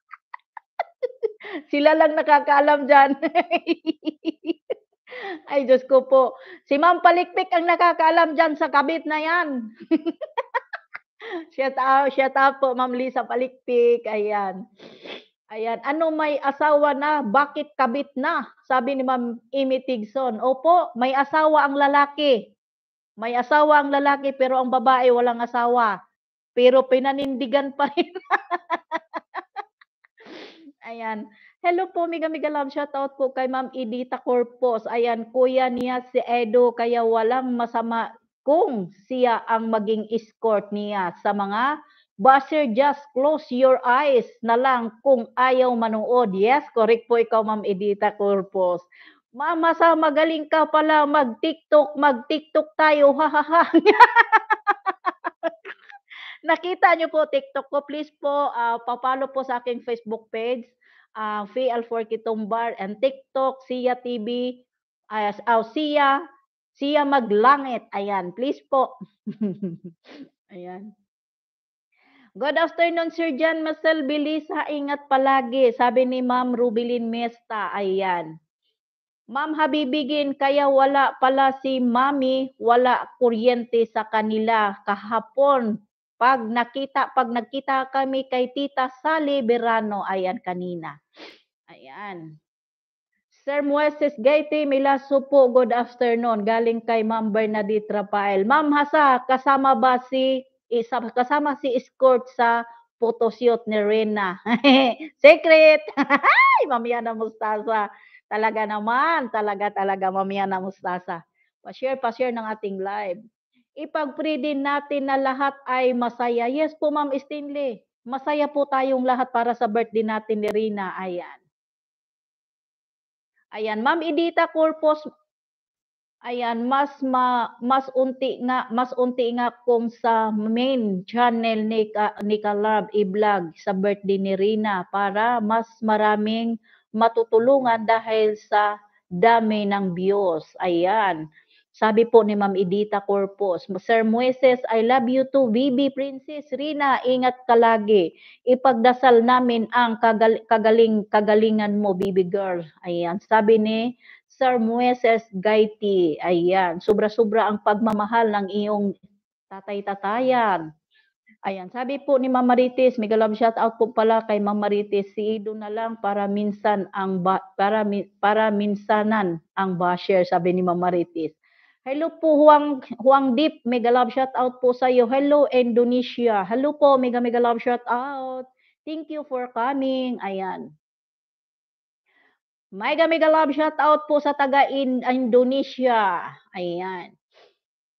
Sila lang nakakaalam dyan. Ay, Diyos ko po. Si Ma'am Palikpik ang nakakaalam dyan sa kabit na yan. shout up, shout up po, Ma'am Lisa Palikpik. Ayan. Ayan. Ano may asawa na? Bakit kabit na? Sabi ni Ma'am Amy Tigson. Opo, may asawa ang lalaki. May asawa ang lalaki pero ang babae walang asawa. Pero pinanindigan pa rin. Ayan. Hello po, Mega Mega Love. Shout out po kay Ma'am Edita Corpus. Ayan, kuya niya si Edo, kaya walang masama kung siya ang maging escort niya sa mga Basher, just close your eyes na lang kung ayaw manood. Yes, correct po ikaw, Ma'am Edita Corpus. Mama, sa magaling ka pala mag-TikTok, mag-TikTok tayo, ha ha ha. nakita niyo po TikTok ko, please po uh, ah, papalo po sa aking Facebook page, uh, ah, Faye Alforki Tumbar and TikTok, Sia TV, uh, ah, oh, Sia, Sia Maglangit. Ayan, please po. Ayan. Good afternoon, Sir John Marcel Bilisa. Ingat palagi, sabi ni Ma'am Rubilin Mesta. Ayan. Ma'am Habibigin, kaya wala pala si Mami, wala kuryente sa kanila. Kahapon, pag nakita, pag nagkita kami kay Tita Sally Berano, ayan kanina. Ayan. Sir Mueses Gaiti, Mila Supo, good afternoon. Galing kay Ma'am Bernadette Rafael. Ma'am Hasa, kasama ba si, isa, kasama si escort sa photoshoot ni Rena? Secret! Ay, mamaya na mustasa. Talaga naman, talaga talaga mamaya na mustasa. Pa-share, pa-share ng ating live ipag-pray din natin na lahat ay masaya. Yes po, Ma'am Stinley. Masaya po tayong lahat para sa birthday natin ni Rina. Ayan. Ayan, Ma'am Edita Corpus. Ayan, mas ma, mas unti nga mas unti nga kung sa main channel ni Ka, ni Kalab i-vlog sa birthday ni Rina para mas maraming matutulungan dahil sa dami ng views. Ayan. Sabi po ni Ma'am Edita Corpus, Sir Moises, I love you too. Bibi Princess Rina, ingat ka lagi. Ipagdasal namin ang kagal- kagaling kagalingan mo, Bibi girl. Ayan, sabi ni Sir Moises Gaiti. Ayan, sobra-sobra ang pagmamahal ng iyong tatay-tatayan. Ayan, sabi po ni Ma'am Marites, mega love shout out po pala kay Ma'am Marites, si na lang para minsan ang ba, para para minsanan ang basher sabi ni Ma'am Marites. Hello po Huang Huang Deep, mega love shout out po sa iyo. Hello Indonesia. Hello po, mega mega love shout out. Thank you for coming. Ayan. Mega mega love shout out po sa taga in Indonesia. Ayan.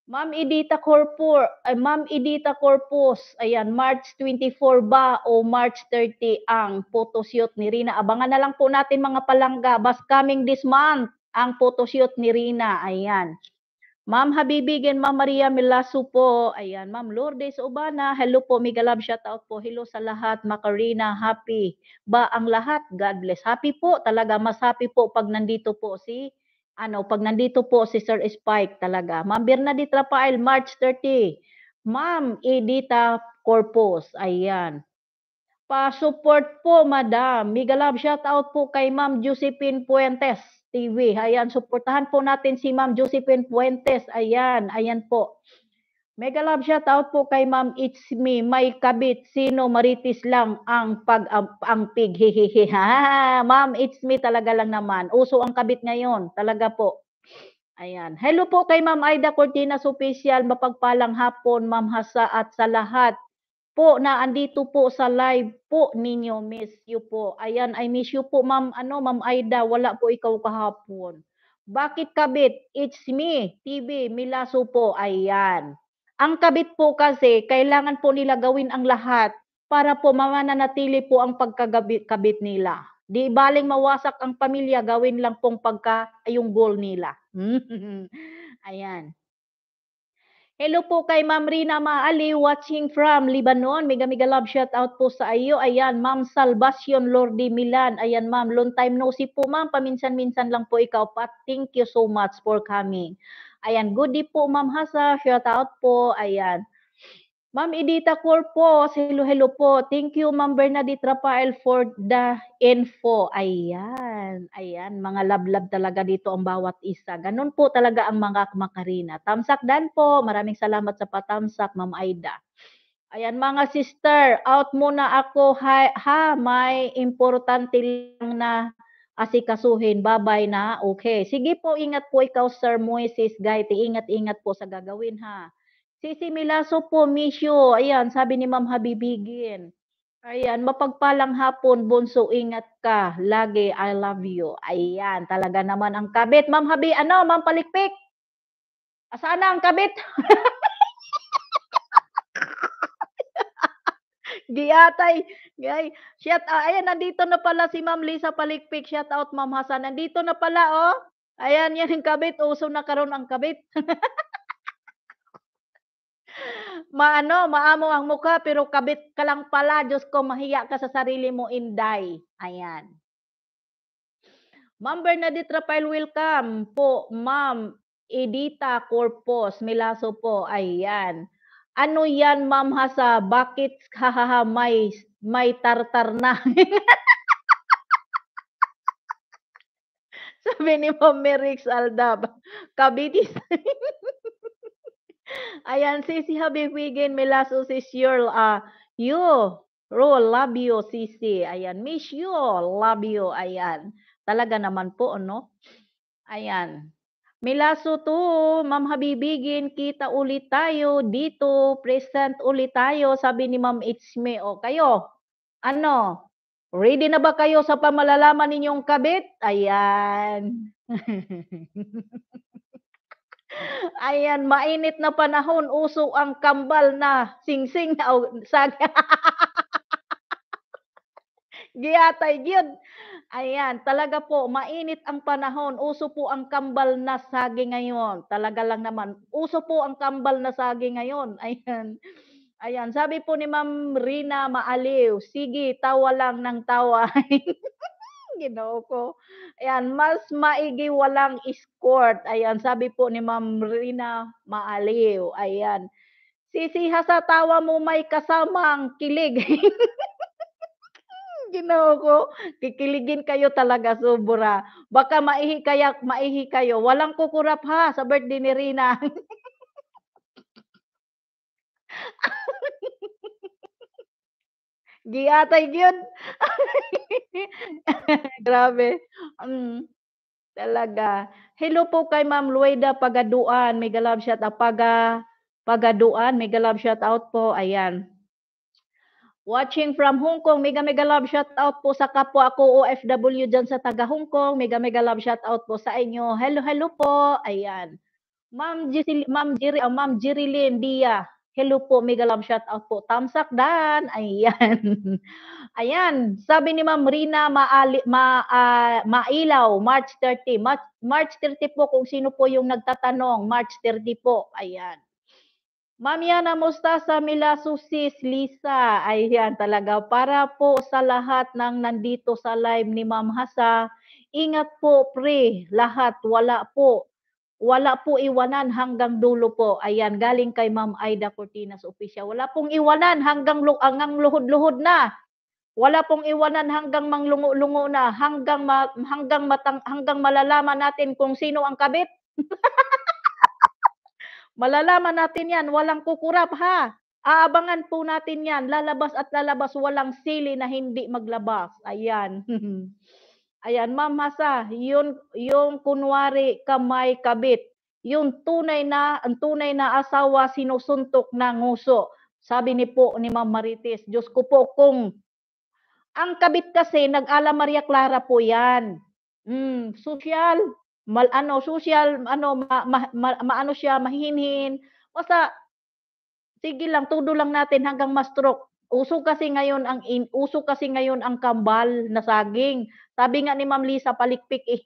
Ma'am Edita Corpor, ay Ma'am Edita Corpus, ayan, March 24 ba o March 30 ang photoshoot ni Rina? Abangan na lang po natin mga palangga, bas coming this month ang photoshoot ni Rina, ayan. Ma'am Habibig Ma'am Maria Milasu po. Ayan, Ma'am Lourdes Ubana. Hello po, Migalab. Shout out po. Hello sa lahat. Macarina, happy. Ba ang lahat? God bless. Happy po talaga. Mas happy po pag nandito po si ano, pag nandito po si Sir Spike talaga. Ma'am Bernadette Rafael, March 30. Ma'am Edita Corpus. Ayan. Pa-support po, Madam. Migalab, shout out po kay Ma'am Josephine Puentes. TV. Ayan, suportahan po natin si Ma'am Josephine Puentes. Ayan, ayan po. Mega love shout out po kay Ma'am It's me, may kabit, sino maritis lang ang pag ang, ang pig. Hihihi. Ah, Ma'am It's me talaga lang naman. Uso ang kabit ngayon, talaga po. Ayan. Hello po kay Ma'am Aida Cortinas Official. Mapagpalang hapon, Ma'am Hasa at sa lahat po na andito po sa live po ninyo. Miss you po. Ayan, I miss you po, ma'am. Ano, ma'am Aida, wala po ikaw kahapon. Bakit kabit? It's me, TV, Milaso po. Ayan. Ang kabit po kasi, kailangan po nila gawin ang lahat para po mananatili po ang pagkakabit nila. Di baling mawasak ang pamilya, gawin lang pong pagka yung goal nila. Ayan. Hello po kay Ma'am Rina Maali watching from Lebanon. Mega mega love shout out po sa iyo. Ayan, Ma'am Salvacion Lordy Milan. Ayan, Ma'am, long time no see po Ma'am. Paminsan-minsan lang po ikaw pa. Thank you so much for coming. Ayan, good day po Ma'am Hasa. Shout out po. Ayan. Ma'am Edita Corpo, hello hello po. Thank you Ma'am Bernadette Rafael for the info. Ayan, ayan, mga love-love talaga dito ang bawat isa. Ganun po talaga ang mga makarina. Tamsak dan po, maraming salamat sa patamsak Ma'am Aida. Ayan mga sister, out muna ako ha, ha may importante lang na asikasuhin. Bye-bye na. Okay. Sige po, ingat po ikaw Sir Moises Gaiti. Ingat-ingat po sa gagawin ha. Sisi Milaso po, Misyo. you. Ayan, sabi ni Ma'am Habibigin. Ayan, mapagpalang hapon, Bonso, ingat ka. Lagi, I love you. Ayan, talaga naman ang kabit. Ma'am Habi, ano, Ma'am Palikpik? Asaan na ang kabit? Giatay. Gay. Shout out. Ayan, nandito na pala si Ma'am Lisa Palikpik. Shout out, Ma'am Hasan. Nandito na pala, oh. Ayan, yan yung kabit. Uso na karon ang kabit. maano, maamo ang mukha pero kabit ka lang pala. Diyos ko, mahiya ka sa sarili mo, Inday. Ayan. Ma'am Bernadette Rafael, welcome po. Ma'am Edita Corpus, Milaso po. Ayan. Ano yan, Ma'am Hasa? Bakit hahaha may, may tartar na? Sabi ni Ma'am Merix Aldab, Kabitis. Ayan, si Sisi Habibigin Melasos is your, uh, ah, you, Ro, love you, Sisi. Ayan, miss you, love you. Ayan. Talaga naman po, no? Ayan. Milaso to, Ma'am Habibigin, kita ulit tayo dito, present ulit tayo, sabi ni Ma'am Itzme. O kayo, ano, ready na ba kayo sa pamalalaman ninyong kabit? Ayan. Ayan, mainit na panahon, uso ang kambal na singsing na sag. Giyatay gyud. Ayan, talaga po, mainit ang panahon. Uso po ang kambal na sagi ngayon. Talaga lang naman. Uso po ang kambal na sagi ngayon. Ayan. Ayan, sabi po ni Ma'am Rina Maaliw, sige, tawa lang ng tawa. Ginoo ko. Ayan, mas maigi walang escort. Ayan, sabi po ni Ma'am Rina Maaliw. Ayan. Sisiha sa tawa mo may kasamang kilig. Ginoo ko, kikiligin kayo talaga sobra. Baka maihi kaya, maihi kayo. Walang kukurap ha sa birthday ni Rina. Giatay gyud. Grabe. Um, talaga. Hello po kay Ma'am Lueda Pagaduan. May galab shout out paga Pagaduan. May galab shout out po. Ayan. Watching from Hong Kong, mega mega love shout out po sa kapwa ko OFW dyan sa taga Hong Kong. Mega mega love shout out po sa inyo. Hello hello po. Ayan. Ma'am Jiri, Ma'am Jiri, oh, Ma'am Jirilyn Dia. Hello po, mega love shout out po. Thumbs up dan. Ayan. Ayan, sabi ni Ma'am Rina Maali, Ma, uh, Mailaw, March 30. March, March 30 po kung sino po yung nagtatanong. March 30 po. Ayan. Ma'am Yana Mustasa, Mila Susis, Lisa. Ayan talaga. Para po sa lahat ng nandito sa live ni Ma'am Hasa, ingat po pre, lahat wala po wala po iwanan hanggang dulo po. Ayan, galing kay Ma'am Aida Cortinas Opisya. Wala pong iwanan hanggang hanggang luhod-luhod na. Wala pong iwanan hanggang manglungo-lungo na, hanggang ma, hanggang matang, hanggang malalaman natin kung sino ang kabit. malalaman natin 'yan, walang kukurap ha. Aabangan po natin 'yan, lalabas at lalabas, walang sili na hindi maglabas. Ayan. Ayan, Ma'am Masa, yun, yung kunwari kamay kabit, yung tunay na, ang tunay na asawa sinusuntok na nguso. Sabi ni po ni Ma'am Marites, Diyos ko po kung ang kabit kasi nag-ala Maria Clara po 'yan. Mm, social, mal ano, social ano ma, ma, ma, maano siya mahinhin. Basta sige lang, tudo lang natin hanggang ma-stroke. Uso kasi ngayon ang in, uso kasi ngayon ang kambal na saging. Sabi nga ni Ma'am Lisa palikpik eh.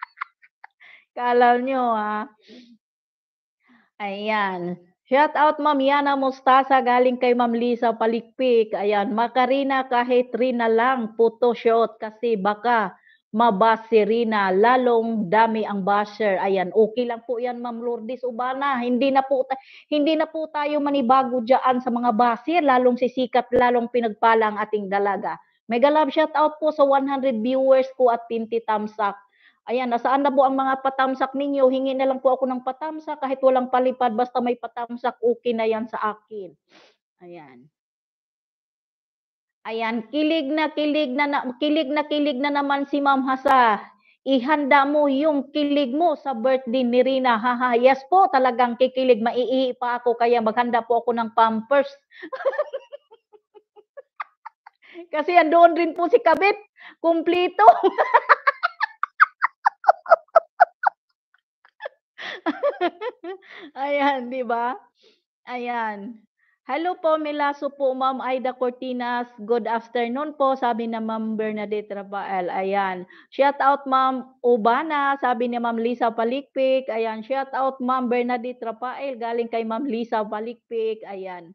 Kala nyo ha. Ayan. Shout out Ma'am Yana Mustasa galing kay Ma'am Lisa Palikpik. Ayan, Makarina kahit na lang, puto shot kasi baka mabaserina, lalong dami ang basher. Ayan, okay lang po 'yan Ma'am Lourdes Ubana. Hindi na po hindi na po tayo manibago diyan sa mga basher, lalong sisikat, lalong pinagpala ang ating dalaga. Mega love shout out po sa 100 viewers ko at Pinti Tamsak. Ayan, nasaan na po ang mga patamsak ninyo? Hingi na lang po ako ng patamsak kahit walang palipad basta may patamsak okay na 'yan sa akin. Ayan. Ayan, kilig na kilig na, na kilig na kilig na naman si Ma'am Hasa. Ihanda mo yung kilig mo sa birthday ni Rina. Ha, ha, yes po, talagang kikilig. Maiihi pa ako kaya maghanda po ako ng pampers. Kasi andoon rin po si Kabit. Kumplito. Ayan, di ba? Ayan. Hello po, Melaso po, Ma'am Aida Cortinas. Good afternoon po, sabi na Ma'am Bernadette Rabael. Ayan. Shout out, Ma'am Ubana. Sabi ni Ma'am Lisa Palikpik. Ayan. Shout out, Ma'am Bernadette Rabael. Galing kay Ma'am Lisa Palikpik. Ayan.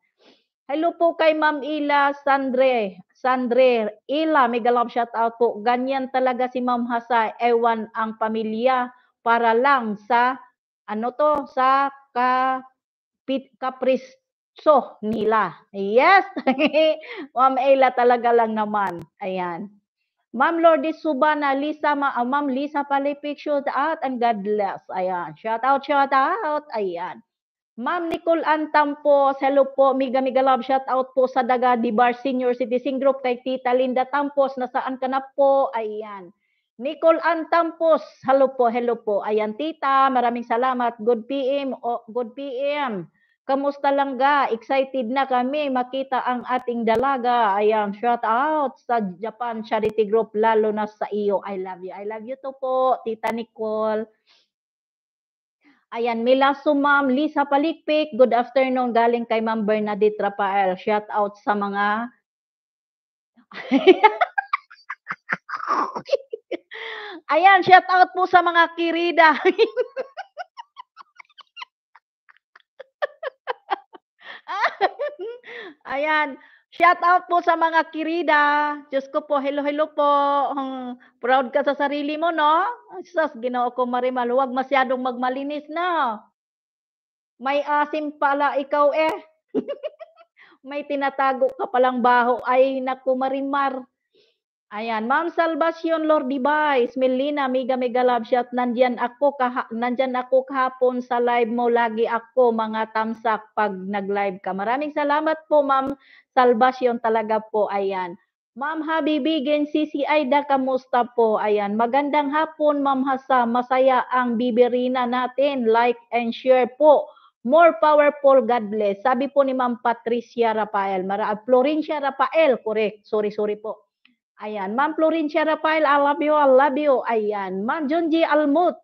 Hello po kay Ma'am Ila Sandre. Sandre, Ila, mega love shout out po. Ganyan talaga si Ma'am Hasa. Ewan ang pamilya para lang sa, ano to, sa ka, kapris, So, nila. Yes! Ma'am Ayla talaga lang naman. Ayan. Ma'am Lordi Subana, Lisa, ah, Ma'am Ma Lisa Palipik, shout out and God bless. Ayan. Shout out, shout out. Ayan. Ma'am Nicole Antam po, hello po, Miga Miga Love, shout out po sa Daga Dibar Senior Citizen Group kay Tita Linda Tampos, nasaan ka na po? Ayan. Nicole Antampos, hello po, hello po. Ayan tita, maraming salamat. Good PM, oh, good PM. Kamusta lang ga? Excited na kami makita ang ating dalaga. Ayan, shout out sa Japan Charity Group, lalo na sa iyo. I love you. I love you to po, Tita Nicole. Ayan, Milaso Ma'am, Lisa Palikpik, good afternoon galing kay Ma'am Bernadette Rafael. Shout out sa mga... Ayan, shout out po sa mga kirida. Ayan. Shout out po sa mga kirida. Diyos ko po, hello, hello po. proud ka sa sarili mo, no? Sas, ginoo ko marimal. Huwag masyadong magmalinis na. May asim pala ikaw eh. May tinatago ka palang baho. Ay, naku, marimar. Ayan, Ma'am Salvacion Lordibais, Melina, mega mega love shot. Nandiyan ako kaha, nandiyan ako kahapon sa live mo lagi ako mga tamsak pag nag-live ka. Maraming salamat po Ma'am Salvacion talaga po. Ayan. Ma'am Habibigin, Sisi Aida, kamusta po? Ayan, magandang hapon Ma'am Hasa, masaya ang biberina natin. Like and share po. More powerful, God bless. Sabi po ni Ma'am Patricia Rafael, Mara, Florencia Rafael, correct. Sorry, sorry po. Ayan. Ma'am Florencia Rafael, I love you, I love you. Ayan. Ma'am Junji Almut,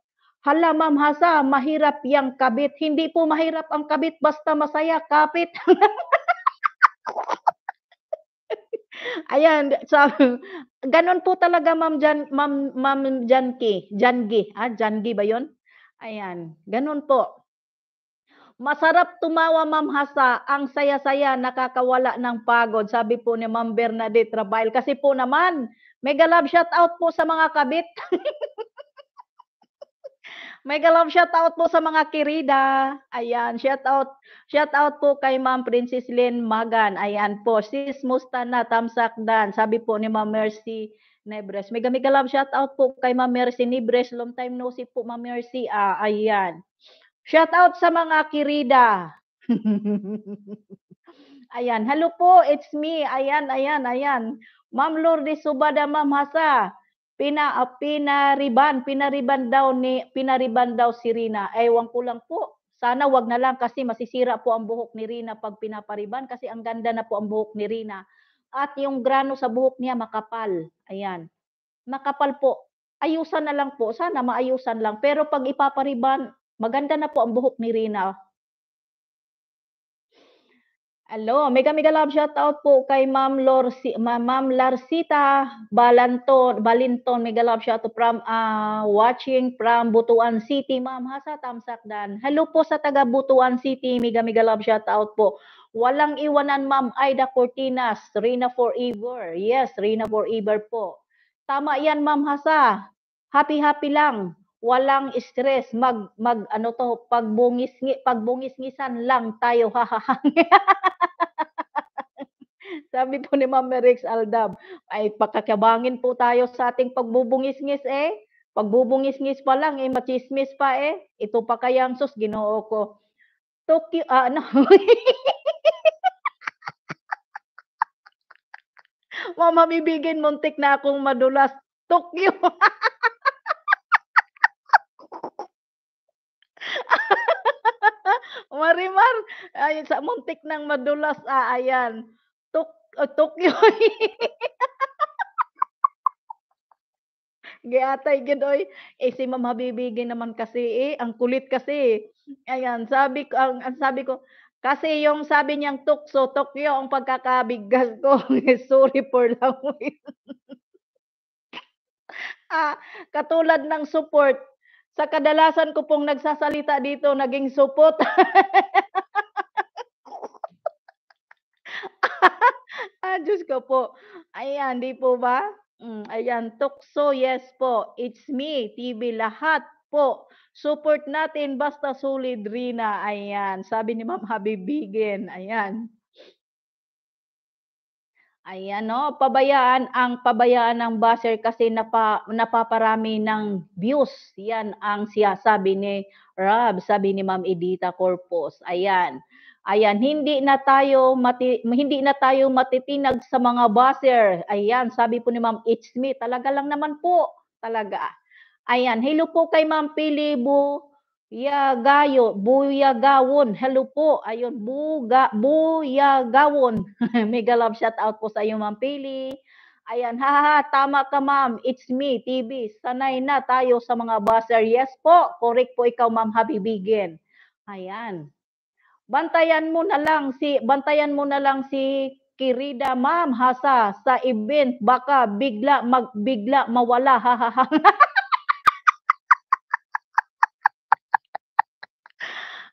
Hala, Ma'am Hasa, mahirap yang kabit. Hindi po mahirap ang kabit, basta masaya, kapit. Ayan, so, ganun po talaga Ma'am Jan, Ma'am Ma'am Janki, Jangi, ah, Jangi ba 'yon? Ayan, ganun po. Masarap tumawa, Ma'am Hasa. Ang saya-saya, nakakawala ng pagod. Sabi po ni Ma'am Bernadette Rabail. Kasi po naman, mega love shout out po sa mga kabit. mega love shout out po sa mga kirida. Ayan, shout out. Shout out po kay Ma'am Princess Lynn Magan. Ayan po, sis musta na tamsakdan. Sabi po ni Ma'am Mercy Nebres. Mega mega love shout out po kay Ma'am Mercy Nebres. Long time no see po Ma'am Mercy. Ah, ayan. Shout out sa mga kirida. ayan, hello po, it's me. Ayan, ayan, ayan. Ma'am Lourdes Subada, Ma'am Hasa. Pina, uh, pinariban, pinariban daw ni, pinariban daw si Rina. Ewan ko lang po. Sana wag na lang kasi masisira po ang buhok ni Rina pag pinapariban kasi ang ganda na po ang buhok ni Rina. At yung grano sa buhok niya makapal. Ayan. Makapal po. Ayusan na lang po. Sana maayusan lang. Pero pag ipapariban, Maganda na po ang buhok ni Rina. Hello, mega mega love shout out po kay Ma'am Lorsi, Ma'am Larsita Balanton, Balinton, mega love shout out from uh, watching from Butuan City, Ma'am Hasa Tamsakdan. Hello po sa taga Butuan City, mega mega love shout out po. Walang iwanan Ma'am Aida Cortinas, Rina Forever. Yes, Rina Forever po. Tama 'yan Ma'am Hasa. Happy happy lang walang stress mag mag ano to pagbungis pagbungisngisan lang tayo hahahangin Sabi po ni Ma'am Rex Aldab, ay pakakabangin po tayo sa ating pagbubungis-ngis eh. Pagbubungis-ngis pa lang eh, machismis pa eh. Ito pa kayang sus, ginoo ko. Tokyo, ah, ano? Mama, bibigin muntik na akong madulas. Tokyo. Marimar, ay, sa muntik ng madulas, ah, ayan. Tok, uh, ah, Tokyo. Giatay gid oy, eh si mama Habibigin naman kasi eh, ang kulit kasi. Ayan, sabi ko ang, ang sabi ko kasi yung sabi niyang tukso, Tokyo ang pagkakabigas ko. Eh, sorry for language. ah, katulad ng support, sa kadalasan ko pong nagsasalita dito, naging supot. ah, Diyos ko po. Ayan, di po ba? Mm, ayan, tukso, yes po. It's me, TV, lahat po. Support natin, basta solid, Rina. Ayan, sabi ni Ma'am Habibigin. Ayan. Ayan, no? Pabayaan ang pabayaan ng buzzer kasi napa, napaparami ng views. Yan ang siya sabi ni Rob, sabi ni Ma'am Edita Corpus. Ayan. Ayan, hindi na tayo mati, hindi na tayo matitinag sa mga buzzer. Ayan, sabi po ni Ma'am H. Smith, talaga lang naman po. Talaga. Ayan, hello po kay Ma'am Pilibo Yagayo, Buyagawon. Hello po. Ayun, Buga, Buyagawon. Mega love shout out po sa iyo, Ma'am Pili. Ayan, ha, tama ka ma'am. It's me, TV. Sanay na tayo sa mga buzzer. Yes po, correct po ikaw, Ma'am Habibigin. Ayan. Bantayan mo na lang si bantayan mo na lang si Kirida Ma'am Hasa sa event baka bigla magbigla mawala. Ha ha ha.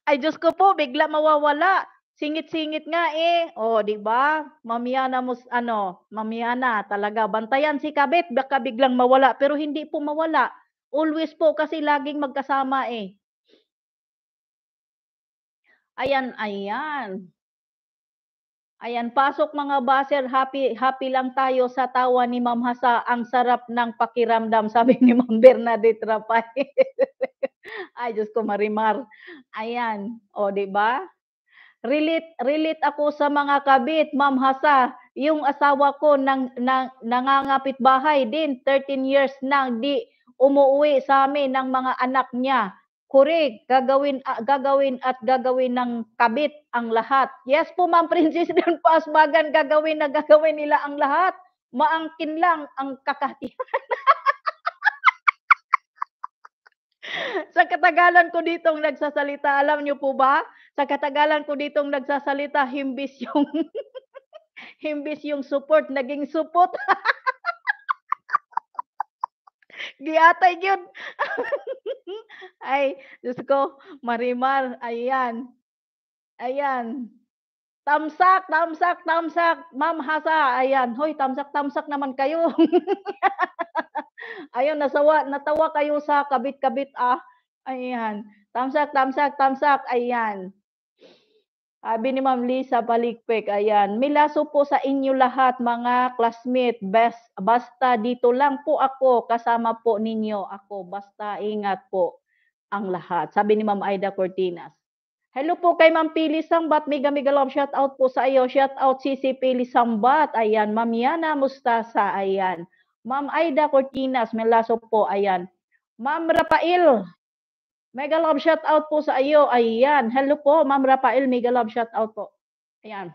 Ay, Diyos ko po, bigla mawawala. Singit-singit nga eh. O, oh, di ba? Mamaya na mo, ano, mamaya na talaga. Bantayan si Kabit, baka biglang mawala. Pero hindi po mawala. Always po kasi laging magkasama eh. Ayan, ayan. Ayan, pasok mga baser, happy, happy lang tayo sa tawa ni Ma'am Hasa. Ang sarap ng pakiramdam, sabi ni Ma'am Bernadette Rapay. Ay, Diyos ko, Marimar. Ayan. O, di ba? Relate, relate ako sa mga kabit, Ma'am Hasa. Yung asawa ko nang, nang, nangangapit bahay din, 13 years nang di umuwi sa amin ng mga anak niya. Kurig, gagawin, uh, gagawin at gagawin ng kabit ang lahat. Yes po, Ma'am Princess ng Paasbagan, gagawin na gagawin nila ang lahat. Maangkin lang ang kakatihan. sa katagalan ko ditong nagsasalita, alam niyo po ba? Sa katagalan ko ditong nagsasalita, himbis yung himbis yung support naging supot. Giatay yun. Ay, Diyos ko, Marimar, ayan. Ayan. Tamsak, tamsak, tamsak, Ma'am Hasa. Ayan, hoy, tamsak, tamsak naman kayo. Ayun, nasawa, natawa kayo sa kabit-kabit ah. Ayan, tamsak, tamsak, tamsak, ayan. Sabi ni Ma'am Lisa Balikpek, ayan. Milaso po sa inyo lahat mga classmate. Best, basta dito lang po ako, kasama po ninyo ako. Basta ingat po ang lahat. Sabi ni Ma'am Aida Cortinas. Hello po kay Ma'am Pili Sambat, Mega Mega Love. Shout out po sa iyo. Shout out CC Pili Sambat. Ayan, Ma'am Yana Mustasa. Ayan. Ma'am Aida Cortinas Melaso po. Ayan. Ma'am Rafael. Mega Love shout out po sa iyo. Ayan. Hello po, Ma'am Rafael. Mega Love shout out po. Ayan.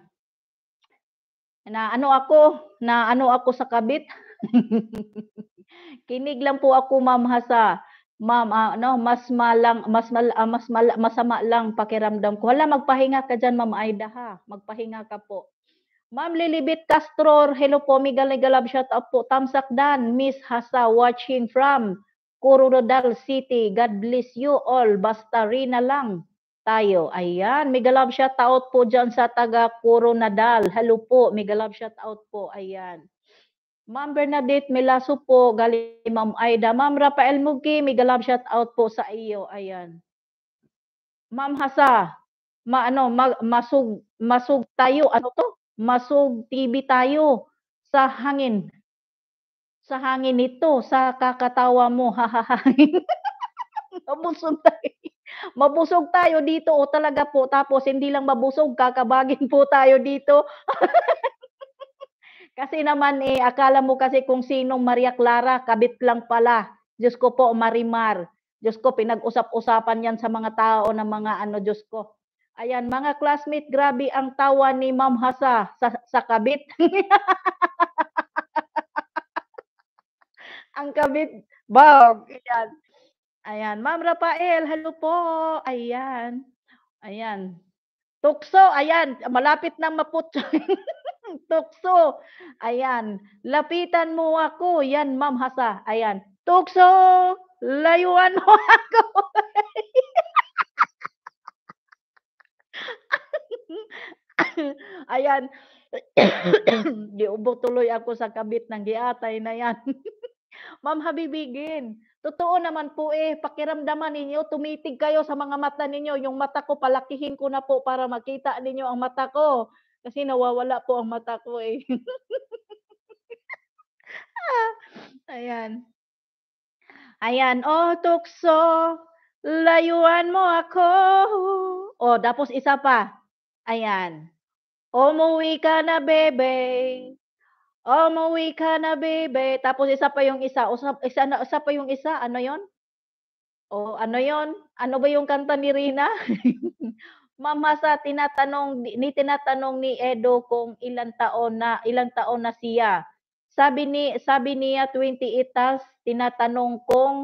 Na ano ako, na ano ako sa kabit. Kinig lang po ako, Ma'am Hasa ma'am, uh, ah, no, mas malang mas mal, uh, mas mal, masama lang pakiramdam ko. Hala magpahinga ka diyan, Ma'am Aida ha. Magpahinga ka po. Ma'am Lilibit Castro, hello po, migaligalab shout out po. Tamsakdan, Miss Hasa watching from Coronadal City. God bless you all. Basta Rina lang tayo. Ayan, migalab shout out po diyan sa taga Coronadal. Hello po, migalab shout out po. Ayan. Ma'am Bernadette Melaso po, galing Ma'am Aida. Ma'am Rafael Mugi, may galab shout out po sa iyo. Ayan. Ma'am Hasa, ma ano, ma, masug, masug tayo. Ano to? Masug TV tayo sa hangin. Sa hangin ito, sa kakatawa mo, hahahangin. Mabusog tayo. Mabusog tayo dito o oh, talaga po. Tapos hindi lang mabusog, kakabagin po tayo dito. Kasi naman eh, akala mo kasi kung sinong Maria Clara, kabit lang pala. Diyos ko po, Marimar. Diyos ko, pinag-usap-usapan yan sa mga tao ng mga ano, Diyos ko. Ayan, mga classmate, grabe ang tawa ni Ma'am Hasa sa, sa kabit. ang kabit, bog. Ayan. Ayan, Ma'am Rafael, hello po. Ayan. Ayan. Tukso, ayan, malapit nang maputso. Tukso. Ayan. Lapitan mo ako. Yan, Ma'am Hasa. Ayan. Tukso, layuan mo ako. Ayan. Diubo tuloy ako sa kabit ng giatay na yan. Ma'am Habibigin, totoo naman po eh, pakiramdaman ninyo, tumitig kayo sa mga mata ninyo. Yung mata ko, palakihin ko na po para makita ninyo ang mata ko. Kasi nawawala po ang mata ko eh. Ayan. Ayan, oh tukso, layuan mo ako. Oh, tapos isa pa. Ayan. Umuwi ka na, bebe. Umuwi ka na, bebe. Tapos isa pa yung isa. O, isa, na, isa pa yung isa. Ano yon? O, ano yon? Ano ba yung kanta ni Rina? mamasa tinatanong ni tinatanong ni Edo kung ilang taon na ilang taon na siya. Sabi ni sabi niya 28 tas tinatanong kung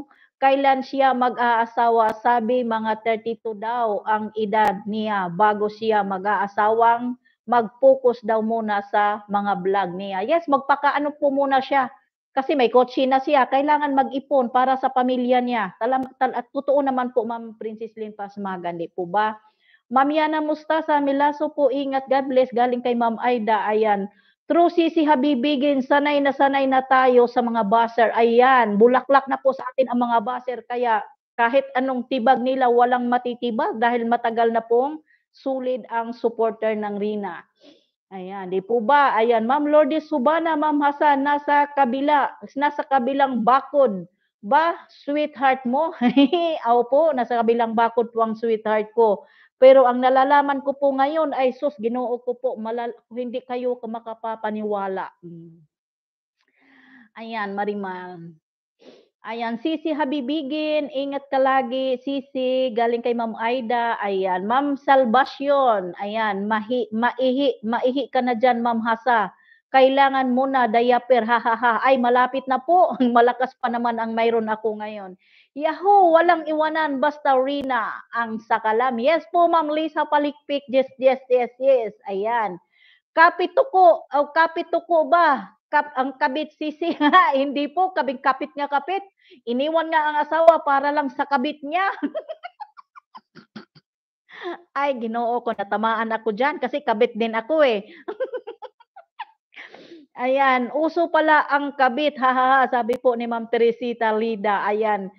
kailan siya mag-aasawa. Sabi mga 32 daw ang edad niya bago siya mag-aasawang mag-focus daw muna sa mga vlog niya. Yes, magpakaano po muna siya. Kasi may kotse na siya, kailangan mag-ipon para sa pamilya niya. Talam, tal, at totoo naman po, Ma'am Princess Lynn Pasmagan, di po ba? Mamiana Yana Mustasa, Milaso po ingat. God bless. Galing kay Ma'am Aida. Ayan. True si si Habibigin, sanay na sanay na tayo sa mga buzzer. Ayan, bulaklak na po sa atin ang mga buzzer. Kaya kahit anong tibag nila, walang matitibag dahil matagal na pong sulid ang supporter ng Rina. Ayan, di po ba? Ayan, Ma'am Lourdes Subana, Ma'am Hasan, nasa kabila, nasa kabilang bakod ba sweetheart mo? Aw po, nasa kabilang bakod po ang sweetheart ko. Pero ang nalalaman ko po ngayon ay, sus, ginoo ko po, malal- hindi kayo makapapaniwala. Ayan, Marimal. Ayan, Sisi Habibigin, ingat ka lagi. Sisi, galing kay Ma'am Aida. Ayan, Ma'am Salvation. Ayan, mahi, maihi, maihi ka na dyan, Ma'am Hasa. Kailangan mo na diaper, ha, ha, ha. Ay, malapit na po. Malakas pa naman ang mayroon ako ngayon. Yahoo, walang iwanan, basta Rina ang sakalam. Yes po, Ma'am Lisa Palikpik. Yes, yes, yes, yes. Ayan. Kapituko, o oh, kapituko ba? Kap, ang kabit sisi hindi po, kabing kapit niya kapit. Iniwan nga ang asawa para lang sa kabit niya. Ay, ginoo ko, natamaan ako dyan kasi kabit din ako eh. Ayan, uso pala ang kabit. Ha, ha, sabi po ni Ma'am Teresita Lida. Ayan.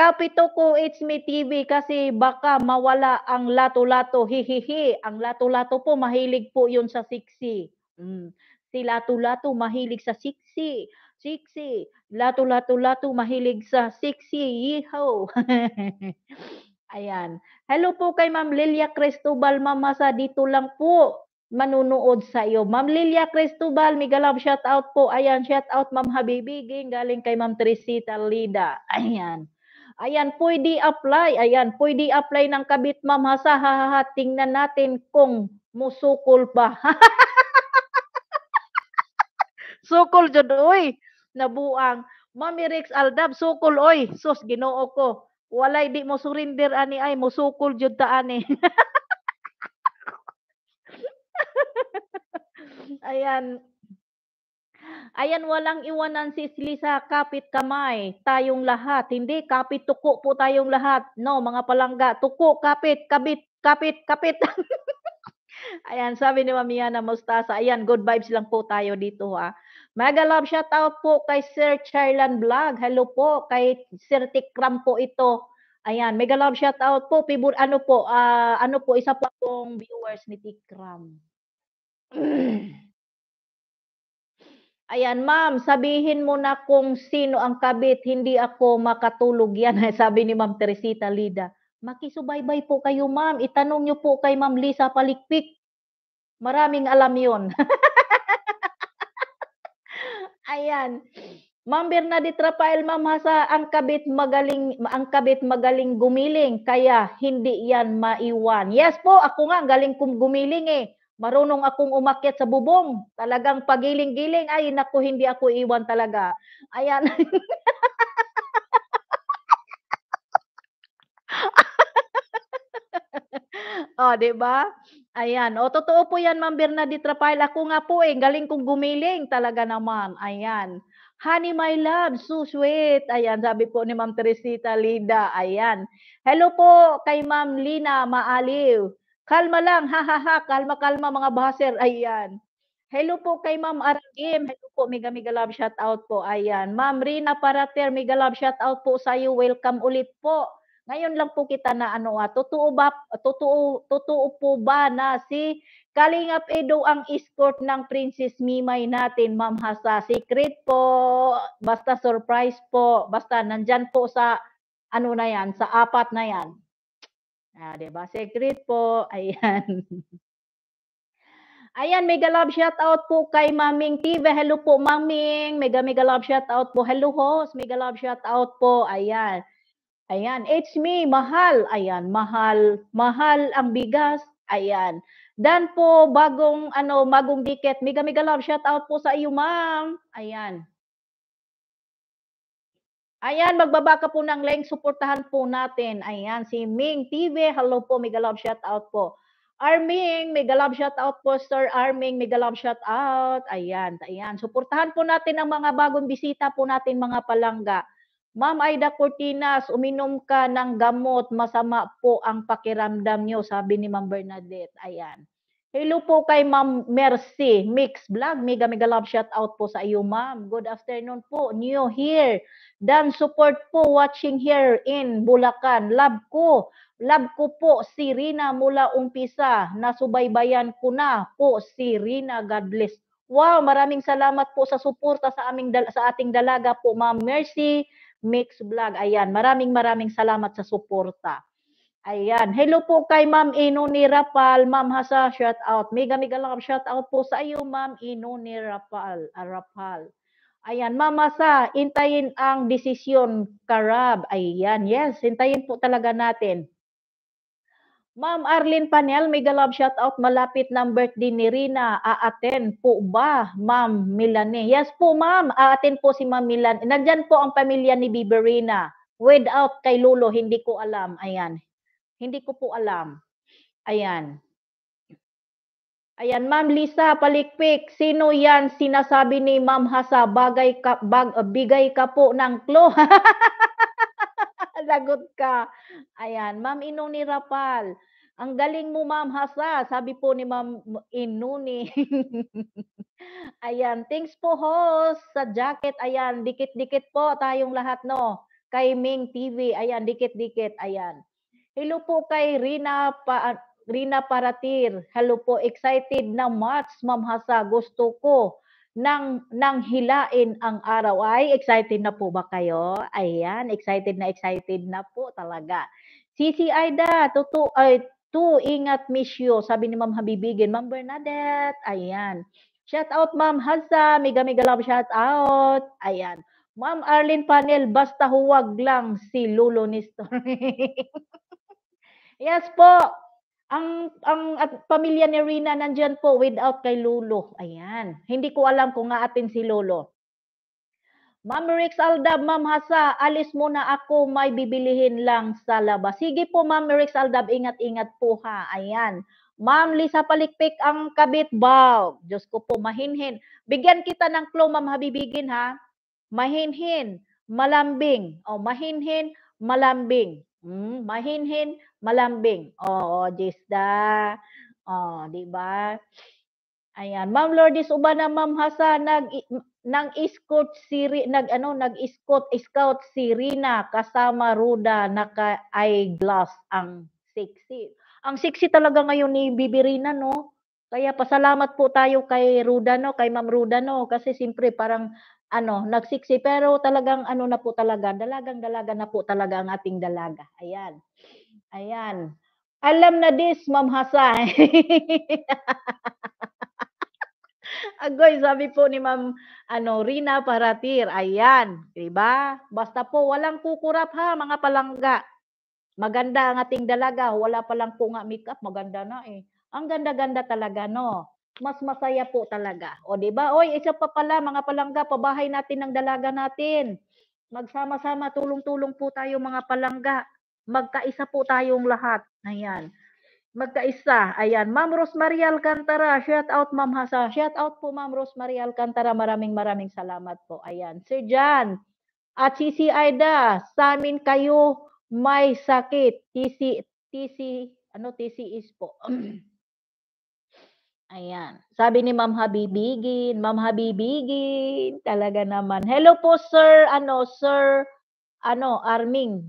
Kapito ko it's me TV kasi baka mawala ang lato-lato. Hihihi. Ang lato-lato po mahilig po 'yon sa siksi. Mm. Si lato-lato mahilig sa siksi. Siksi. Lato-lato-lato mahilig sa siksi. Yeehaw. Ayan. Hello po kay Ma'am Lilia Cristobal Mamasa dito lang po manunood sa iyo. Ma'am Lilia Cristobal, migalab shout out po. Ayan, shout out Ma'am Habibiging galing kay Ma'am Trisita Lida. Ayan. Ayan, pwede apply. Ayan, pwede apply ng kabit ma'am. Ha, sa ha, ha, tingnan natin kung musukol ba. sukol jud oy. Nabuang. Mami Rex Aldab, sukol oy. Sus, ginoo ko. Walay di mo surrender ani ay musukol jud ta ani. Ayan. Ayan, walang iwanan si sisli sa kapit kamay. Tayong lahat. Hindi, kapit tuko po tayong lahat. No, mga palangga. Tuko, kapit, kabit, kapit, kapit. Ayan, sabi ni Mamiya na Mustasa. Ayan, good vibes lang po tayo dito ha. Mega love shout out po kay Sir Charlan Vlog. Hello po kay Sir Tikram po ito. Ayan, mega love shout out po Pibur ano po uh, ano po isa pa pong viewers ni Tikram. Ayan, ma'am, sabihin mo na kung sino ang kabit, hindi ako makatulog yan, sabi ni Ma'am Teresita Lida. Makisubaybay po kayo, ma'am. Itanong niyo po kay Ma'am Lisa Palikpik. Maraming alam yon. Ayan. Ma'am Bernadette Rafael, ma'am Hasa, ang kabit magaling, ang kabit magaling gumiling, kaya hindi yan maiwan. Yes po, ako nga, galing kong gumiling eh marunong akong umakyat sa bubong. Talagang pagiling-giling, ay naku, hindi ako iwan talaga. Ayan. o, oh, di ba? Ayan. O, oh, totoo po yan, Ma'am Bernadette Rafael. Ako nga po eh, galing kong gumiling talaga naman. Ayan. Honey, my love, so sweet. Ayan, sabi po ni Ma'am Teresita Lida. Ayan. Hello po kay Ma'am Lina Maaliw. Kalma lang, ha ha ha, kalma kalma mga baser, ayan. Hello po kay Ma'am Aragim. Hello po, Mega Mega Love shout out po. Ayan. Ma'am Rina Parater, Mega Love shout out po sa iyo. Welcome ulit po. Ngayon lang po kita na ano ah, totoo ba totoo totoo po ba na si Kalingap Edo ang escort ng Princess Mimay natin, Ma'am Hasa. Secret po, basta surprise po, basta nandyan po sa ano na yan, sa apat na yan. Ah, 'di ba? Secret po. Ayan. Ayan, mega love shout out po kay Maming TV. Hello po Maming. Mega mega love shout out po. Hello host. Mega love shout out po. Ayan. Ayan, it's me, mahal. Ayan, mahal. Mahal ang bigas. Ayan. Dan po, bagong, ano, magong diket. Mega, mega love. Shout out po sa iyo, ma'am. Ayan. Ayan, magbaba ka po ng link, suportahan po natin. Ayan, si Ming TV, hello po, Migalab, shout out po. Arming, Migalab, shout out po, Sir Arming, Migalab, shout out. Ayan, ayan, suportahan po natin ang mga bagong bisita po natin mga palangga. Ma'am Aida Cortinas, uminom ka ng gamot, masama po ang pakiramdam nyo, sabi ni Ma'am Bernadette. Ayan. Hello po kay Ma'am Mercy, Mix Vlog. Mega mega love shout out po sa iyo, Ma'am. Good afternoon po. New here. Dan support po watching here in Bulacan. Love ko. Love ko po si Rina mula umpisa. Nasubaybayan ko na po si Rina. God bless. Wow, maraming salamat po sa suporta sa aming sa ating dalaga po, Ma'am Mercy Mix Vlog. Ayan, maraming maraming salamat sa suporta. Ayan. Hello po kay Ma'am Ino ni Rapal. Ma'am Hasa, shout out. Mega mega lang shout out po sa iyo, Ma'am Ino ni Rapal. Arapal. Ayan, Ma'am Hasa, hintayin ang desisyon, Karab. Ayan, yes, hintayin po talaga natin. Ma'am Arlene Panel, mega love shout out. Malapit ng birthday ni Rina. Aaten po ba, Ma'am Milane? Yes po, Ma'am. Aaten po si Ma'am Milane. Nandyan po ang pamilya ni Biberina. Without kay Lolo, hindi ko alam. Ayan. Hindi ko po alam. Ayan. Ayan, Ma'am Lisa Palikpik, sino yan sinasabi ni Ma'am Hasa, bagay ka, bag, bigay ka po ng clue. Lagot ka. Ayan, Ma'am ni Rapal, ang galing mo Ma'am Hasa, sabi po ni Ma'am Inuni. ayan, thanks po host sa jacket. Ayan, dikit-dikit po tayong lahat no. Kay Ming TV, ayan, dikit-dikit, ayan. Hello po kay Rina pa Rina Paratir. Hello po, excited na March, Ma'am Hasa. Gusto ko nang nang hilain ang araw. Ay, excited na po ba kayo? Ayan, excited na excited na po talaga. Sisi Aida, totoo ay to ingat miss you. Sabi ni Ma'am Habibigin, Ma'am Bernadette. Ayan. Shout out Ma'am Hasa, mega mega love shout out. Ayan. Ma'am Arlene Panel, basta huwag lang si Lolo Nestor. Yes po. Ang ang at pamilya ni Rina nandiyan po without kay Lolo. Ayan. Hindi ko alam kung ngaatin si Lolo. Ma'am Rix Aldab, Ma'am Hasa, alis muna ako, may bibilihin lang sa labas. Sige po, Ma'am Rix Aldab, ingat-ingat po ha. Ayan. Ma'am Lisa Palikpik, ang kabit bow. Diyos ko po, mahinhin. Bigyan kita ng clue, Ma'am Habibigin ha. Mahinhin, malambing. O, oh, mahinhin, malambing. Hmm, mahinhin, Malambing. Oo, Jisda. Oh, di ba? Ayan, Ma'am Lourdes uba na Ma'am Hasa nag nang escort si nag ano nag escort scout si Rina kasama Ruda naka eyeglass ang sexy. Ang sexy talaga ngayon ni Bibi Rina no. Kaya pasalamat po tayo kay Ruda no, kay Ma'am Ruda no kasi siyempre parang ano, nagsiksi pero talagang ano na po talaga, dalagang dalaga na po talaga ang ating dalaga. Ayan. Ayan. Alam na this, Ma'am Hasay. Agoy, sabi po ni Ma'am ano, Rina Paratir. Ayan, di ba? Basta po, walang kukurap ha, mga palangga. Maganda ang ating dalaga. Wala pa lang po nga makeup. Maganda na eh. Ang ganda-ganda talaga, no? Mas masaya po talaga. O, di ba? Oy, isa pa pala, mga palangga, pabahay natin ng dalaga natin. Magsama-sama, tulong-tulong po tayo, mga palangga. Magkaisa po tayong lahat. Ayan. Magkaisa. Ayan. Ma'am Rosemary Alcantara. Shout out, Ma'am Hasa. Shout out po, Ma'am Rosemary Alcantara. Maraming maraming salamat po. Ayan. Sir John. At si Aida, sa amin kayo may sakit. TC, TC, ano TC is po. Ayan. Sabi ni Ma'am Habibigin, Ma'am Habibigin, talaga naman. Hello po, sir, ano, sir, ano, Arming.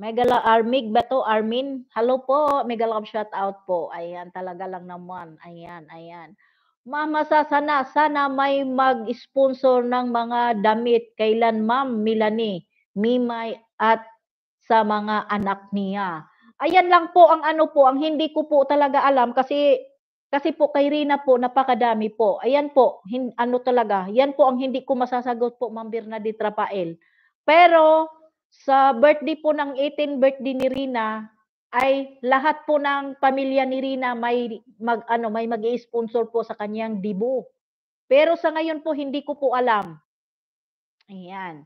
Megala Armig ba to? Armin? Hello po. Megala shout out po. Ayan, talaga lang naman. Ayan, ayan. Mama sana, sana may mag-sponsor ng mga damit kailan Ma'am Milani, Mimay at sa mga anak niya. Ayan lang po ang ano po, ang hindi ko po talaga alam kasi kasi po kay Rina po napakadami po. Ayan po, hin, ano talaga, yan po ang hindi ko masasagot po Ma'am Bernadette Rafael. Pero sa birthday po ng 18 birthday ni Rina, ay lahat po ng pamilya ni Rina may mag ano may magi-sponsor po sa kanyang debut. Pero sa ngayon po hindi ko po alam. Ayan.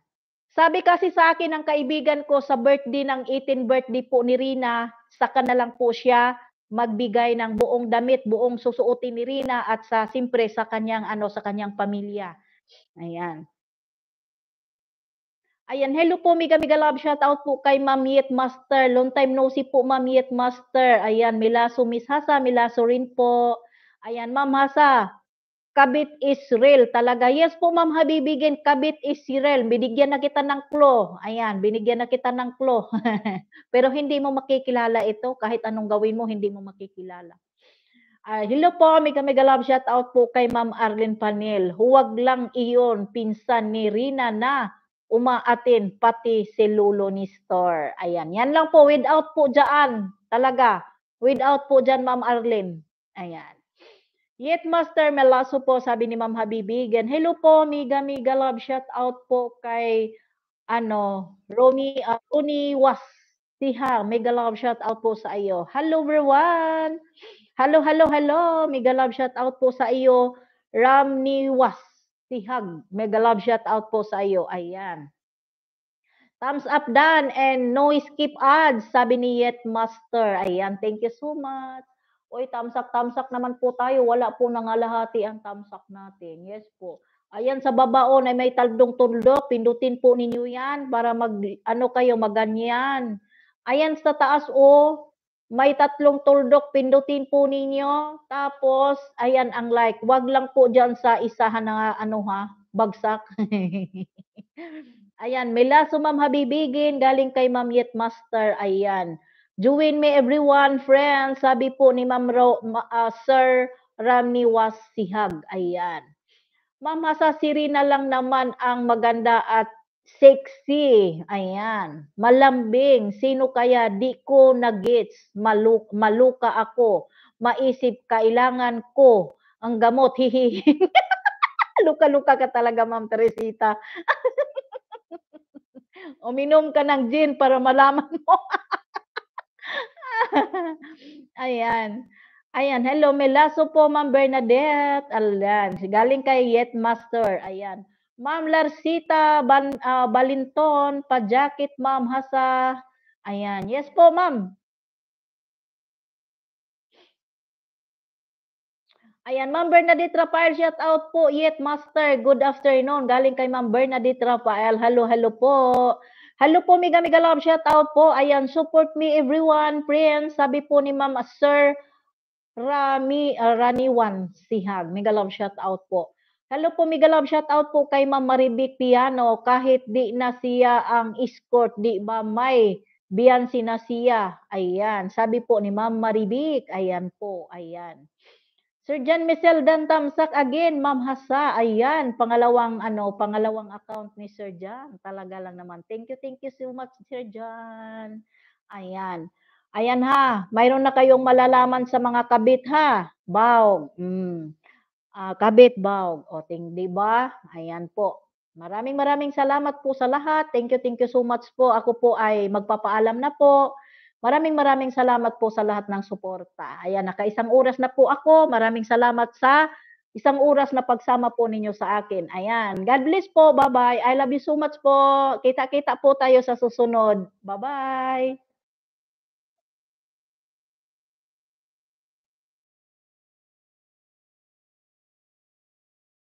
Sabi kasi sa akin ng kaibigan ko sa birthday ng 18 birthday po ni Rina, saka na lang po siya magbigay ng buong damit, buong susuotin ni Rina at sa simpre sa kanyang ano sa kanyang pamilya. Ayan. Ayan, hello po, mega mega Love. Shout out po kay Ma'am Yet Master. Long time no see po, Ma'am Yet Master. Ayan, Milaso Miss Hasa, Milaso rin po. Ayan, Ma'am Hasa, Kabit is real talaga. Yes po, Ma'am Habibigin, Kabit is real. Binigyan na kita ng claw. Ayan, binigyan na kita ng claw. Pero hindi mo makikilala ito. Kahit anong gawin mo, hindi mo makikilala. Uh, hello po, mega Mega Love. Shout out po kay Ma'am Arlene Panel. Huwag lang iyon, pinsan ni Rina na umaatin pati si Lolo ni Store. Ayan, yan lang po. Without po dyan. Talaga. Without po dyan, Ma'am Arlene. Ayan. Yet Master Melaso po, sabi ni Ma'am Habibigan. Hello po, Miga Miga Love. Shout out po kay ano, Romy uh, Uniwas. Siha, Mega Love. Shout out po sa iyo. Hello everyone. Hello, hello, hello. Mega Love. Shout out po sa iyo. Ramniwas. Tihag, mega love shout out po sa iyo. Ayan. Thumbs up done and no skip ads, sabi ni Yet Master. Ayan, thank you so much. Oy, thumbs up, thumbs up naman po tayo. Wala po nang alahati ang thumbs up natin. Yes po. Ayan sa babaon oh, na may taldong-tundok. Pindutin po ninyo yan para mag, ano kayo, maganyan. Ayan sa taas o, oh, may tatlong tuldok, pindutin po ninyo. Tapos, ayan ang like. Wag lang po dyan sa isahan na ano ha, bagsak. ayan, may laso ma'am habibigin, galing kay ma'am yet master. Ayan. Join me everyone, friends. Sabi po ni ma'am Ro, ma, uh, Sir Ramni Wasihag. Ayan. Ma'am, hasa si Rina lang naman ang maganda at Sexy, ayan. Malambing, sino kaya di ko nagits, maluk maluka ako. Maisip kailangan ko ang gamot, hihi. Luka-luka ka talaga, Ma'am Teresita. Uminom ka ng gin para malaman mo. Ayan. Ayan, hello, Melaso po, Ma'am Bernadette. Ayan, galing kay Yet Master. Ayan. Ma'am Larcita Ban, uh, Balinton, Pajakit, Ma'am Hasa. Ayan. Yes po, ma'am. Ayan, Ma'am Bernadette Rafael, shout out po. Yet, Master, good afternoon. Galing kay Ma'am Bernadette Rafael. Hello, hello po. Hello po, Miga Miga Love, shout out po. Ayan, support me everyone, friends. Sabi po ni Ma'am ah, Sir Rami, uh, ah, Raniwan Sihag. Miga Love, shout out po. Hello po Miguel Love, shout out po kay Ma'am Maribic Piano. Kahit di na siya ang escort, di ba may biyan si na siya? Ayan, sabi po ni Ma'am Maribic. Ayan po, ayan. Sir John Michel Dantamsak again, Ma'am Hasa. Ayan, pangalawang ano, pangalawang account ni Sir John. Talaga lang naman. Thank you, thank you so much Sir John. Ayan. Ayan ha, mayroon na kayong malalaman sa mga kabit ha. Wow. Mm uh, ah, kabitbawg. O, ting, di ba? Ayan po. Maraming maraming salamat po sa lahat. Thank you, thank you so much po. Ako po ay magpapaalam na po. Maraming maraming salamat po sa lahat ng suporta. Ayan, nakaisang oras na po ako. Maraming salamat sa isang oras na pagsama po ninyo sa akin. Ayan. God bless po. Bye-bye. I love you so much po. Kita-kita po tayo sa susunod. Bye-bye.